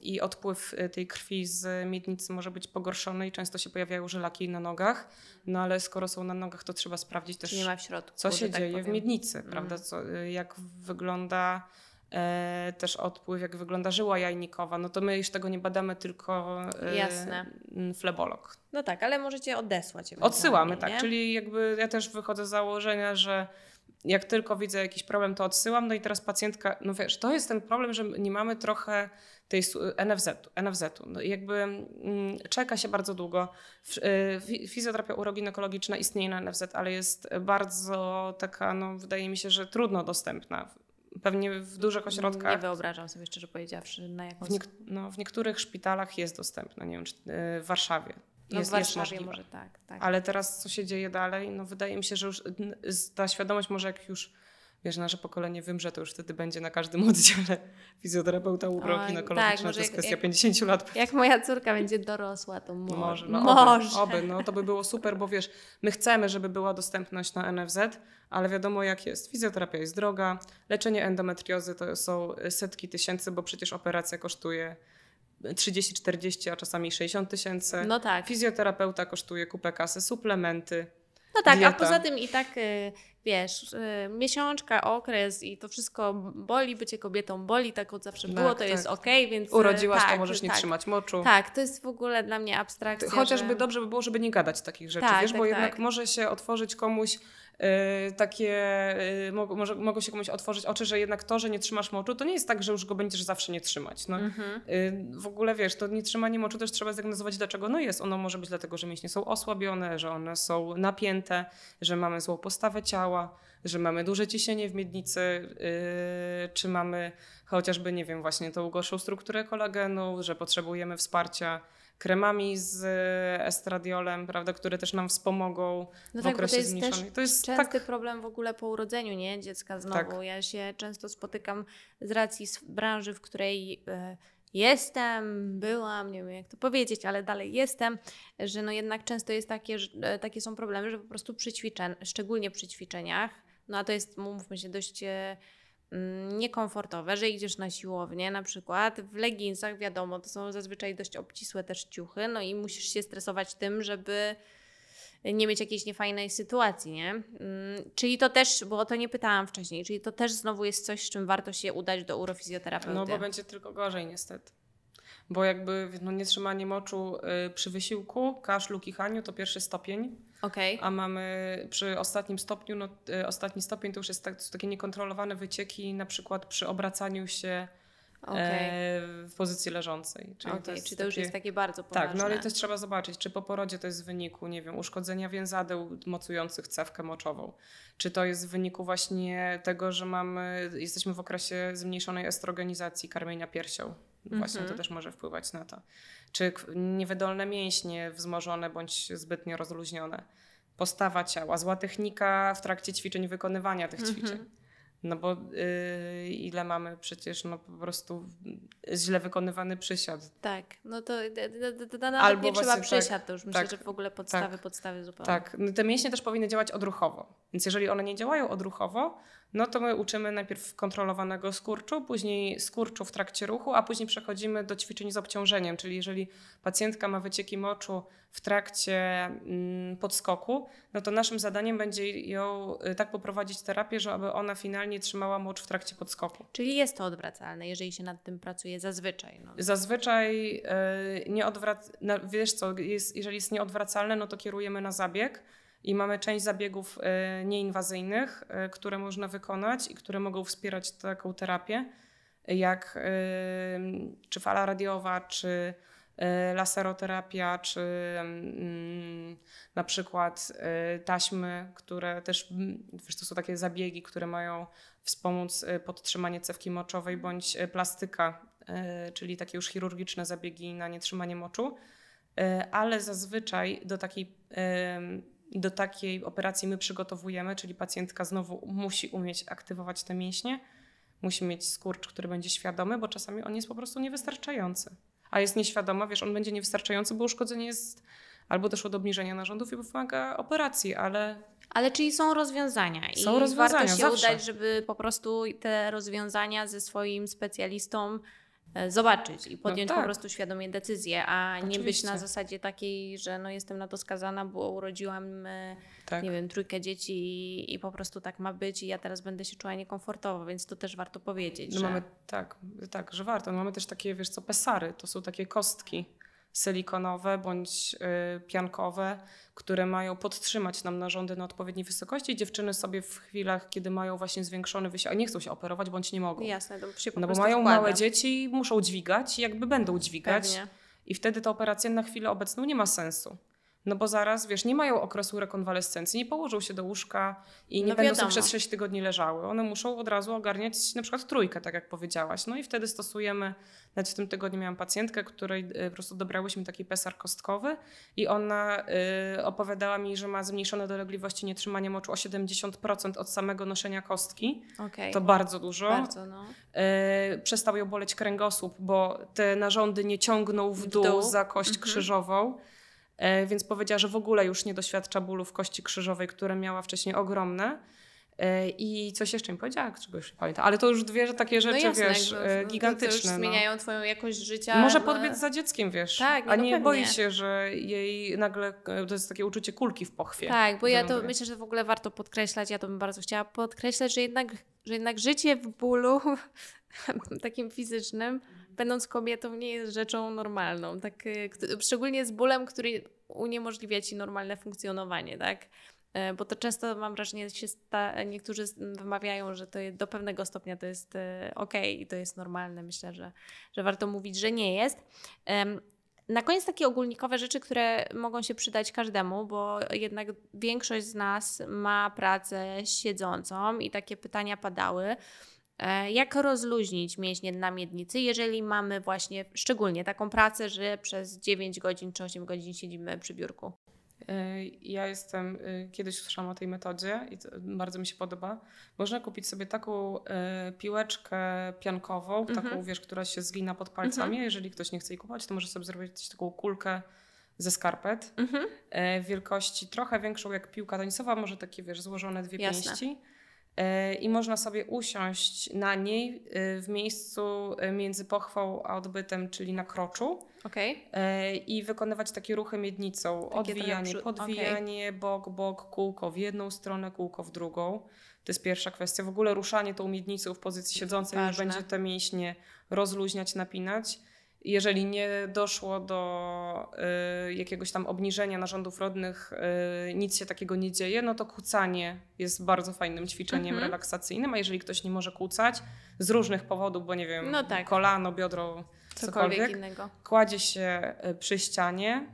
i odpływ y, tej krwi z miednicy może być pogorszony i często się pojawiają żelaki na nogach, no ale skoro są na nogach, to trzeba sprawdzić też, środku, co się tak dzieje powiem. w miednicy, prawda? Mhm. Co, y, jak wygląda E, też odpływ, jak wygląda żyła jajnikowa, no to my już tego nie badamy, tylko e, Jasne. flebolog. No tak, ale możecie odesłać. Odsyłamy, tak. Nie? Czyli jakby ja też wychodzę z założenia, że jak tylko widzę jakiś problem, to odsyłam. No i teraz pacjentka, no wiesz, to jest ten problem, że nie mamy trochę tej NFZ-u. NFZ no jakby mm, czeka się bardzo długo. E, fizjoterapia uroginekologiczna istnieje na NFZ, ale jest bardzo taka, no wydaje mi się, że trudno dostępna pewnie w dużych ośrodkach. Nie wyobrażam sobie szczerze powiedziawszy, na jakąś. W, niek no, w niektórych szpitalach jest dostępna, nie wiem, czy y, w Warszawie. No jest, w Warszawie jest może tak, tak. Ale teraz co się dzieje dalej? No wydaje mi się, że już y, ta świadomość może jak już wiesz, nasze pokolenie wymrze, to już wtedy będzie na każdym oddziale fizjoterapeuta, urok, ginekologiczny, tak, to jest kwestia jak, 50 lat. Jak moja córka będzie dorosła, to może. Może, no, może. Oby, oby, no to by było super, bo wiesz, my chcemy, żeby była dostępność na NFZ, ale wiadomo jak jest, fizjoterapia jest droga, leczenie endometriozy to są y, setki tysięcy, bo przecież operacja kosztuje 30, y, 40, a czasami 60 tysięcy. No tak. Fizjoterapeuta kosztuje kupę kasy, suplementy, no tak, dieta. a poza tym i tak y, wiesz, y, miesiączka, okres i to wszystko boli, bycie kobietą boli, tak od zawsze tak, było, tak. y, to tak. jest okej, okay, więc... Urodziłaś tak, to, możesz y, nie tak. trzymać moczu. Tak, to jest w ogóle dla mnie abstrakcja. Chociażby że... dobrze by było, żeby nie gadać takich rzeczy, tak, wiesz, bo tak, jednak może się otworzyć komuś Y, takie, y, może, mogą się komuś otworzyć oczy, że jednak to, że nie trzymasz moczu, to nie jest tak, że już go będziesz zawsze nie trzymać. No. Mhm. Y, w ogóle wiesz, to nie trzymanie moczu też trzeba zdiagnozować, dlaczego no jest. Ono może być dlatego, że mięśnie są osłabione, że one są napięte, że mamy złą postawę ciała że mamy duże ciśnienie w miednicy, yy, czy mamy chociażby, nie wiem, właśnie tą gorszą strukturę kolagenu, że potrzebujemy wsparcia kremami z yy, estradiolem, prawda, które też nam wspomogą no w tak, okresie to jest zmniejszonej. To jest częsty tak... problem w ogóle po urodzeniu nie? dziecka znowu. Tak. Ja się często spotykam z racji z branży, w której yy, jestem, byłam, nie wiem jak to powiedzieć, ale dalej jestem, że no jednak często jest takie, że, e, takie są problemy, że po prostu przy ćwiczeniach, szczególnie przy ćwiczeniach, no a to jest, mówmy się, dość e, mm, niekomfortowe, że idziesz na siłownię na przykład w leginsach, wiadomo, to są zazwyczaj dość obcisłe też ciuchy, no i musisz się stresować tym, żeby nie mieć jakiejś niefajnej sytuacji, nie? Mm, czyli to też, bo o to nie pytałam wcześniej, czyli to też znowu jest coś, z czym warto się udać do urofizjoterapeuty. No bo będzie tylko gorzej niestety. Bo jakby no, nietrzymanie moczu y, przy wysiłku, kaszlu, kichaniu to pierwszy stopień Okay. A mamy przy ostatnim stopniu, no, y, ostatni stopień to już jest tak, takie niekontrolowane wycieki, na przykład przy obracaniu się okay. e, w pozycji leżącej. Czyli okay. to, jest Czy to już takie, jest takie bardzo poważne. Tak, no ale też trzeba zobaczyć, czy po porodzie to jest w wyniku, nie wiem, uszkodzenia więzadeł mocujących cewkę moczową, czy to jest w wyniku właśnie tego, że mamy, jesteśmy w okresie zmniejszonej estrogenizacji karmienia piersią. Właśnie to mhm. też może wpływać na to. Czy niewydolne mięśnie wzmożone bądź zbytnio rozluźnione. Postawa ciała, zła technika w trakcie ćwiczeń, wykonywania tych mhm. ćwiczeń. No bo y, ile mamy przecież no po prostu źle wykonywany przysiad. Tak, no to na nawet Albo nie trzeba tak, przysiad, tak, to już myślę, tak, że w ogóle podstawy, tak, podstawy zupełnie. Tak, no te mięśnie też powinny działać odruchowo. Więc jeżeli one nie działają odruchowo, no to my uczymy najpierw kontrolowanego skurczu, później skurczu w trakcie ruchu, a później przechodzimy do ćwiczeń z obciążeniem, czyli jeżeli pacjentka ma wycieki moczu w trakcie mm, podskoku, no to naszym zadaniem będzie ją y, tak poprowadzić terapię, żeby ona finalnie trzymała mocz w trakcie podskoku. Czyli jest to odwracalne, jeżeli się nad tym pracuje zazwyczaj. No. Zazwyczaj y, nie odwrac... wiesz co, jest, jeżeli jest nieodwracalne, no to kierujemy na zabieg, i mamy część zabiegów y, nieinwazyjnych, y, które można wykonać i które mogą wspierać taką terapię, jak y, czy fala radiowa, czy laseroterapia, czy mm, na przykład taśmy, które też, mm, wiesz, to są takie zabiegi, które mają wspomóc podtrzymanie cewki moczowej, bądź plastyka, czyli takie już chirurgiczne zabiegi na nietrzymanie moczu, ale zazwyczaj do takiej i do takiej operacji my przygotowujemy, czyli pacjentka znowu musi umieć aktywować te mięśnie, musi mieć skurcz, który będzie świadomy, bo czasami on jest po prostu niewystarczający. A jest nieświadoma, wiesz, on będzie niewystarczający, bo uszkodzenie jest albo doszło do obniżenia narządów i wymaga operacji, ale. Ale czyli są rozwiązania i są rozwiązania, warto się zawsze. udać, żeby po prostu te rozwiązania ze swoim specjalistą E, zobaczyć i no podjąć no tak. po prostu świadomie decyzję, a Oczywiście. nie być na zasadzie takiej, że no jestem na to skazana, bo urodziłam e, tak. nie wiem, trójkę dzieci i, i, po prostu tak ma być i ja teraz będę się czuła niekomfortowo, więc to też warto powiedzieć. No że... mamy, tak, tak, że warto. No mamy też takie, wiesz co, pesary, to są takie kostki, silikonowe bądź y, piankowe, które mają podtrzymać nam narządy na odpowiedniej wysokości. Dziewczyny sobie w chwilach, kiedy mają właśnie zwiększony wysiłek, nie chcą się operować bądź nie mogą. Jasne, to się po No bo mają wkłada. małe dzieci, muszą dźwigać i jakby będą dźwigać. Pewnie. I wtedy ta operacja na chwilę obecną nie ma sensu. No bo zaraz, wiesz, nie mają okresu rekonwalescencji, nie położą się do łóżka i no nie no będą sobie przez 6 tygodni leżały. One muszą od razu ogarniać na przykład trójkę, tak jak powiedziałaś. No i wtedy stosujemy, nawet w tym tygodniu miałam pacjentkę, której y, po prostu dobrałyśmy taki pesar kostkowy i ona y, opowiadała mi, że ma zmniejszone dolegliwości nietrzymania moczu o 70% od samego noszenia kostki. Okay. To bardzo dużo. Bardzo, no. y, przestał ją boleć kręgosłup, bo te narządy nie ciągną w dół, w dół. za kość mhm. krzyżową. E, więc powiedziała, że w ogóle już nie doświadcza bólu w kości krzyżowej, które miała wcześniej ogromne. E, I coś jeszcze mi powiedziała, czego już nie pamiętam. Ale to już dwie takie no rzeczy, no jasne, wiesz, jakby, no, gigantyczne. No. zmieniają twoją jakość życia. Może ale... No. podbiec za dzieckiem, wiesz. Tak, no nie, a nie no boi się, że jej nagle, to jest takie uczucie kulki w pochwie. Tak, bo ja to mówię. myślę, że w ogóle warto podkreślać, ja to bym bardzo chciała podkreślać, że jednak, że jednak życie w bólu takim fizycznym będąc kobietą, nie jest rzeczą normalną. Tak, y, szczególnie z bólem, który uniemożliwia ci normalne funkcjonowanie, tak? E, bo to często mam wrażenie, że niektórzy wymawiają, że to do pewnego stopnia to jest e, ok i to jest normalne. Myślę, że, że warto mówić, że nie jest. Na koniec takie ogólnikowe rzeczy, które mogą się przydać każdemu, bo jednak większość z nas ma pracę siedzącą i takie pytania padały. E, jak rozluźnić mięśnie na miednicy, jeżeli mamy właśnie szczególnie taką pracę, że przez 9 godzin czy 8 godzin siedzimy przy biurku? E, ja jestem, e, kiedyś słyszałam o tej metodzie i bardzo mi się podoba. Można kupić sobie taką piłeczkę piankową, taką mhm. wiesz, która się zgina pod palcami. Mhm. Jeżeli ktoś nie chce jej kupować, to może sobie zrobić taką kulkę ze skarpet. Mhm. Wielkości trochę większą jak piłka tenisowa, może takie wiesz, złożone dwie Jasne. pięści. E, i można sobie usiąść na niej e, w miejscu e, między pochwą a odbytem, czyli na kroczu. Okay. I wykonywać takie ruchy miednicą, takie odwijanie, przy... podwijanie, okay. bok, bok, kółko w jedną stronę, kółko w drugą. To jest pierwsza kwestia. W ogóle ruszanie tą miednicą w pozycji siedzącej Ważne. będzie te mięśnie rozluźniać, napinać jeżeli nie doszło do y, jakiegoś tam obniżenia narządów rodnych, y, nic się takiego nie dzieje, no to kucanie jest bardzo fajnym ćwiczeniem mhm. relaksacyjnym, a jeżeli ktoś nie może kucać z różnych powodów, bo nie wiem, no tak. kolano, biodro, cokolwiek, cokolwiek innego. kładzie się y, przy ścianie,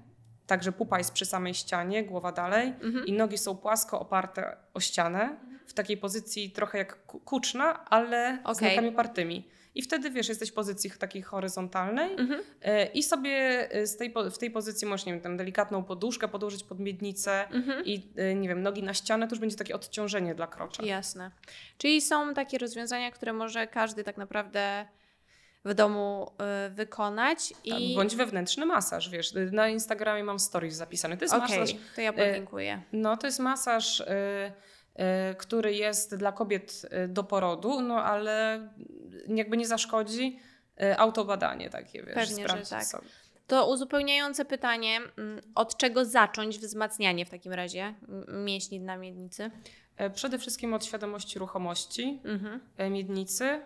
także pupa jest przy samej ścianie, głowa dalej mhm. i nogi są płasko oparte o ścianę, w takiej pozycji trochę jak kuczna, ale okay. z nogami partymi i wtedy wiesz, jesteś w pozycji takiej horyzontalnej mhm. E, i sobie e, z tej, w tej pozycji możesz, nie wiem, tam delikatną poduszkę podłożyć pod miednicę mhm. i e, nie wiem, nogi na ścianę, to już będzie takie odciążenie dla krocza. Jasne. Czyli są takie rozwiązania, które może każdy tak naprawdę w domu y, wykonać. I... Tak, bądź wewnętrzny masaż, wiesz. Y, na Instagramie mam stories zapisane. To jest okay, masaż. to ja podziękuję Y, no, to jest masaż. Y, y który jest dla kobiet y, do porodu, no ale jakby nie zaszkodzi e, autobadanie takie, wiesz, Pewnie, że tak. Sobie. To uzupełniające pytanie, mm, od czego zacząć wzmacnianie w takim razie mięśni na miednicy? E, przede wszystkim od świadomości ruchomości mhm. E, miednicy,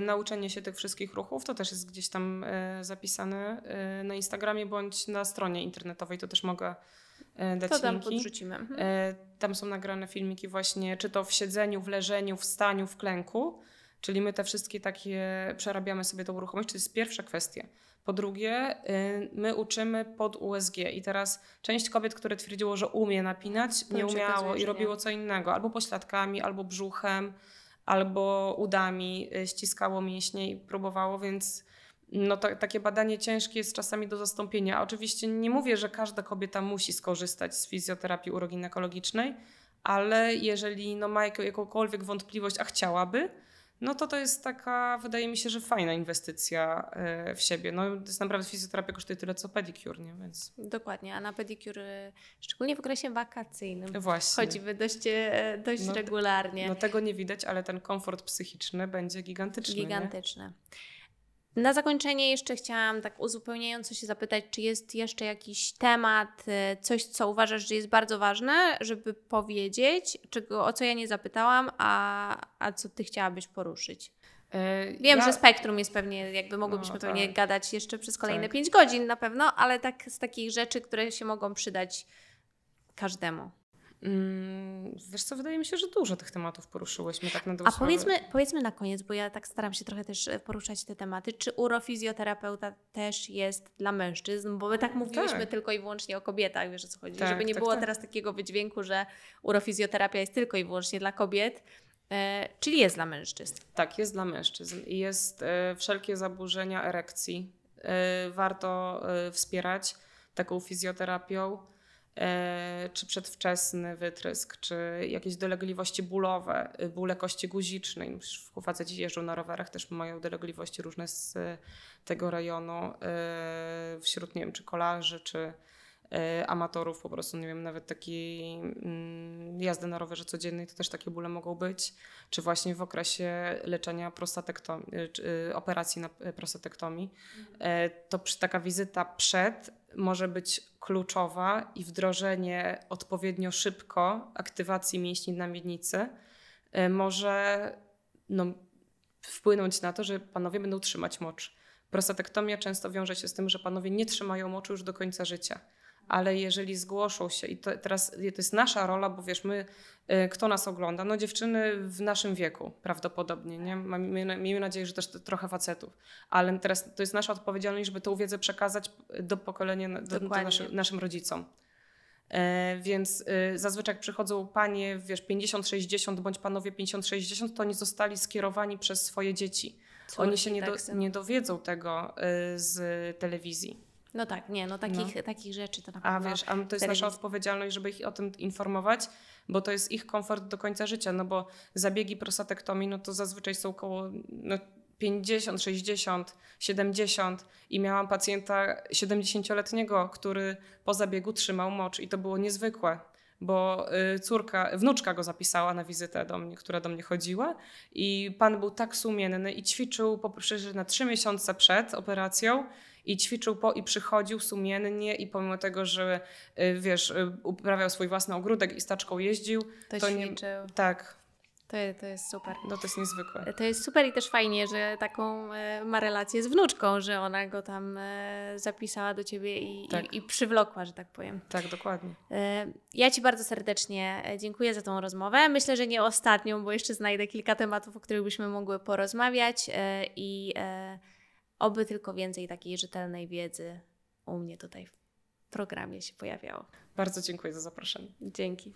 nauczenie się tych wszystkich ruchów, to też jest gdzieś tam zapisane na Instagramie bądź na stronie internetowej, to też mogę dać to tam linki. podrzucimy. Mhm. Tam są nagrane filmiki właśnie, czy to w siedzeniu, w leżeniu, w staniu, w klęku. Czyli my te wszystkie takie, przerabiamy sobie tą ruchomość, to jest pierwsza kwestia. Po drugie, y, my uczymy pod USG i teraz część kobiet, które twierdziło, że umie napinać, tak, nie tak, umiało i robiło co innego, albo pośladkami, albo brzuchem, albo udami, y, ściskało mięśnie i próbowało, więc no to, takie badanie ciężkie jest czasami do zastąpienia. Oczywiście nie mówię, że każda kobieta musi skorzystać z fizjoterapii uroginekologicznej, ale jeżeli no, ma jakąkolwiek wątpliwość, a chciałaby, no to to jest taka, wydaje mi się, że fajna inwestycja e, w siebie. No jest naprawdę fizjoterapia kosztuje tyle, co pedikur, nie? Więc... Dokładnie, a na pedikur, e, szczególnie w okresie wakacyjnym, no Właśnie. chodzimy dość, e, dość no, regularnie. No tego nie widać, ale ten komfort psychiczny będzie gigantyczny. Gigantyczny. Nie? Na zakończenie jeszcze chciałam tak uzupełniająco się zapytać, czy jest jeszcze jakiś temat, y, coś, co uważasz, że jest bardzo ważne, żeby powiedzieć, czego, o co ja nie zapytałam, a, a co ty chciałabyś poruszyć? Yy, Wiem, ja... że spektrum jest pewnie, jakby mogłybyśmy no, pewnie tak. gadać jeszcze przez kolejne tak. godzin na pewno, ale tak z takich rzeczy, które się mogą przydać każdemu. Zresztą mm, wydaje mi się, że dużo tych tematów poruszyłyśmy tak na dobrą A powiedzmy, powiedzmy na koniec, bo ja tak staram się trochę też e, poruszać te tematy, czy urofizjoterapeuta też jest dla mężczyzn? Bo my tak, tak. mówiliśmy tak. tylko i wyłącznie o kobietach, wiesz o co chodzi, tak, żeby nie tak, było tak. teraz takiego wydźwięku, że urofizjoterapia jest tylko i wyłącznie dla kobiet. E, czyli jest dla mężczyzn. Tak, jest dla mężczyzn. I jest e, wszelkie zaburzenia erekcji. E, warto e, wspierać taką fizjoterapią E, czy przedwczesny wytrysk, czy jakieś dolegliwości bólowe, y, bóle kości guzicznej. No, faceci jeżdżą na rowerach, też mają dolegliwości różne z y, tego rejonu, y, wśród nie wiem, czy kolarzy, czy amatorów, po prostu, nie wiem, nawet takiej mm, jazdy na rowerze codziennej, to też takie bóle mogą być, czy właśnie w okresie leczenia prostatektomii, operacji na prostatektomii, mhm. e, to taka wizyta przed może być kluczowa i wdrożenie odpowiednio szybko aktywacji mięśni na miednicy e, może no, wpłynąć na to, że panowie będą trzymać mocz. Prostatektomia często wiąże się z tym, że panowie nie trzymają moczu już do końca życia ale jeżeli zgłoszą się, i to, teraz to jest nasza rola, bo wiesz, my, y, kto nas ogląda? No dziewczyny w naszym wieku prawdopodobnie, nie? Miejmy, nadzieję, że też trochę facetów, ale teraz to jest nasza odpowiedzialność, żeby tę wiedzę przekazać do pokolenia, do, do naszy, naszym rodzicom. E, więc e, zazwyczaj jak przychodzą panie, wiesz, 50-60 bądź panowie 50-60, to oni zostali skierowani przez swoje dzieci. Córki, Oni się nie, tak, do, nie dowiedzą tego y, z telewizji. No tak, nie, no takich, no. takich rzeczy to na pewno. A wiesz, a to jest nasza odpowiedzialność, żeby ich o tym informować, bo to jest ich komfort do końca życia, no bo zabiegi prostatektomii, no to zazwyczaj są około no, 50, 60, 70 i miałam pacjenta 70-letniego, który po zabiegu trzymał mocz i to było niezwykłe bo y, córka, wnuczka go zapisała na wizytę do mnie, która do mnie chodziła i pan był tak sumienny i ćwiczył po, na trzy miesiące przed operacją i ćwiczył po i przychodził sumiennie i pomimo tego, że y, wiesz, y, uprawiał swój własny ogródek i staczką jeździł, to, to nie, tak, to, to jest super. No to jest niezwykłe. To jest super i też fajnie, że taką e, ma relację z wnuczką, że ona go tam e, zapisała do ciebie i, tak. i, i, przywlokła, że tak powiem. Tak, dokładnie. E, ja ci bardzo serdecznie e, dziękuję za tą rozmowę. Myślę, że nie ostatnią, bo jeszcze znajdę kilka tematów, o których byśmy mogły porozmawiać e, i. E, Oby tylko więcej takiej rzetelnej wiedzy u mnie tutaj w programie się pojawiało. Bardzo dziękuję za zaproszenie. Dzięki.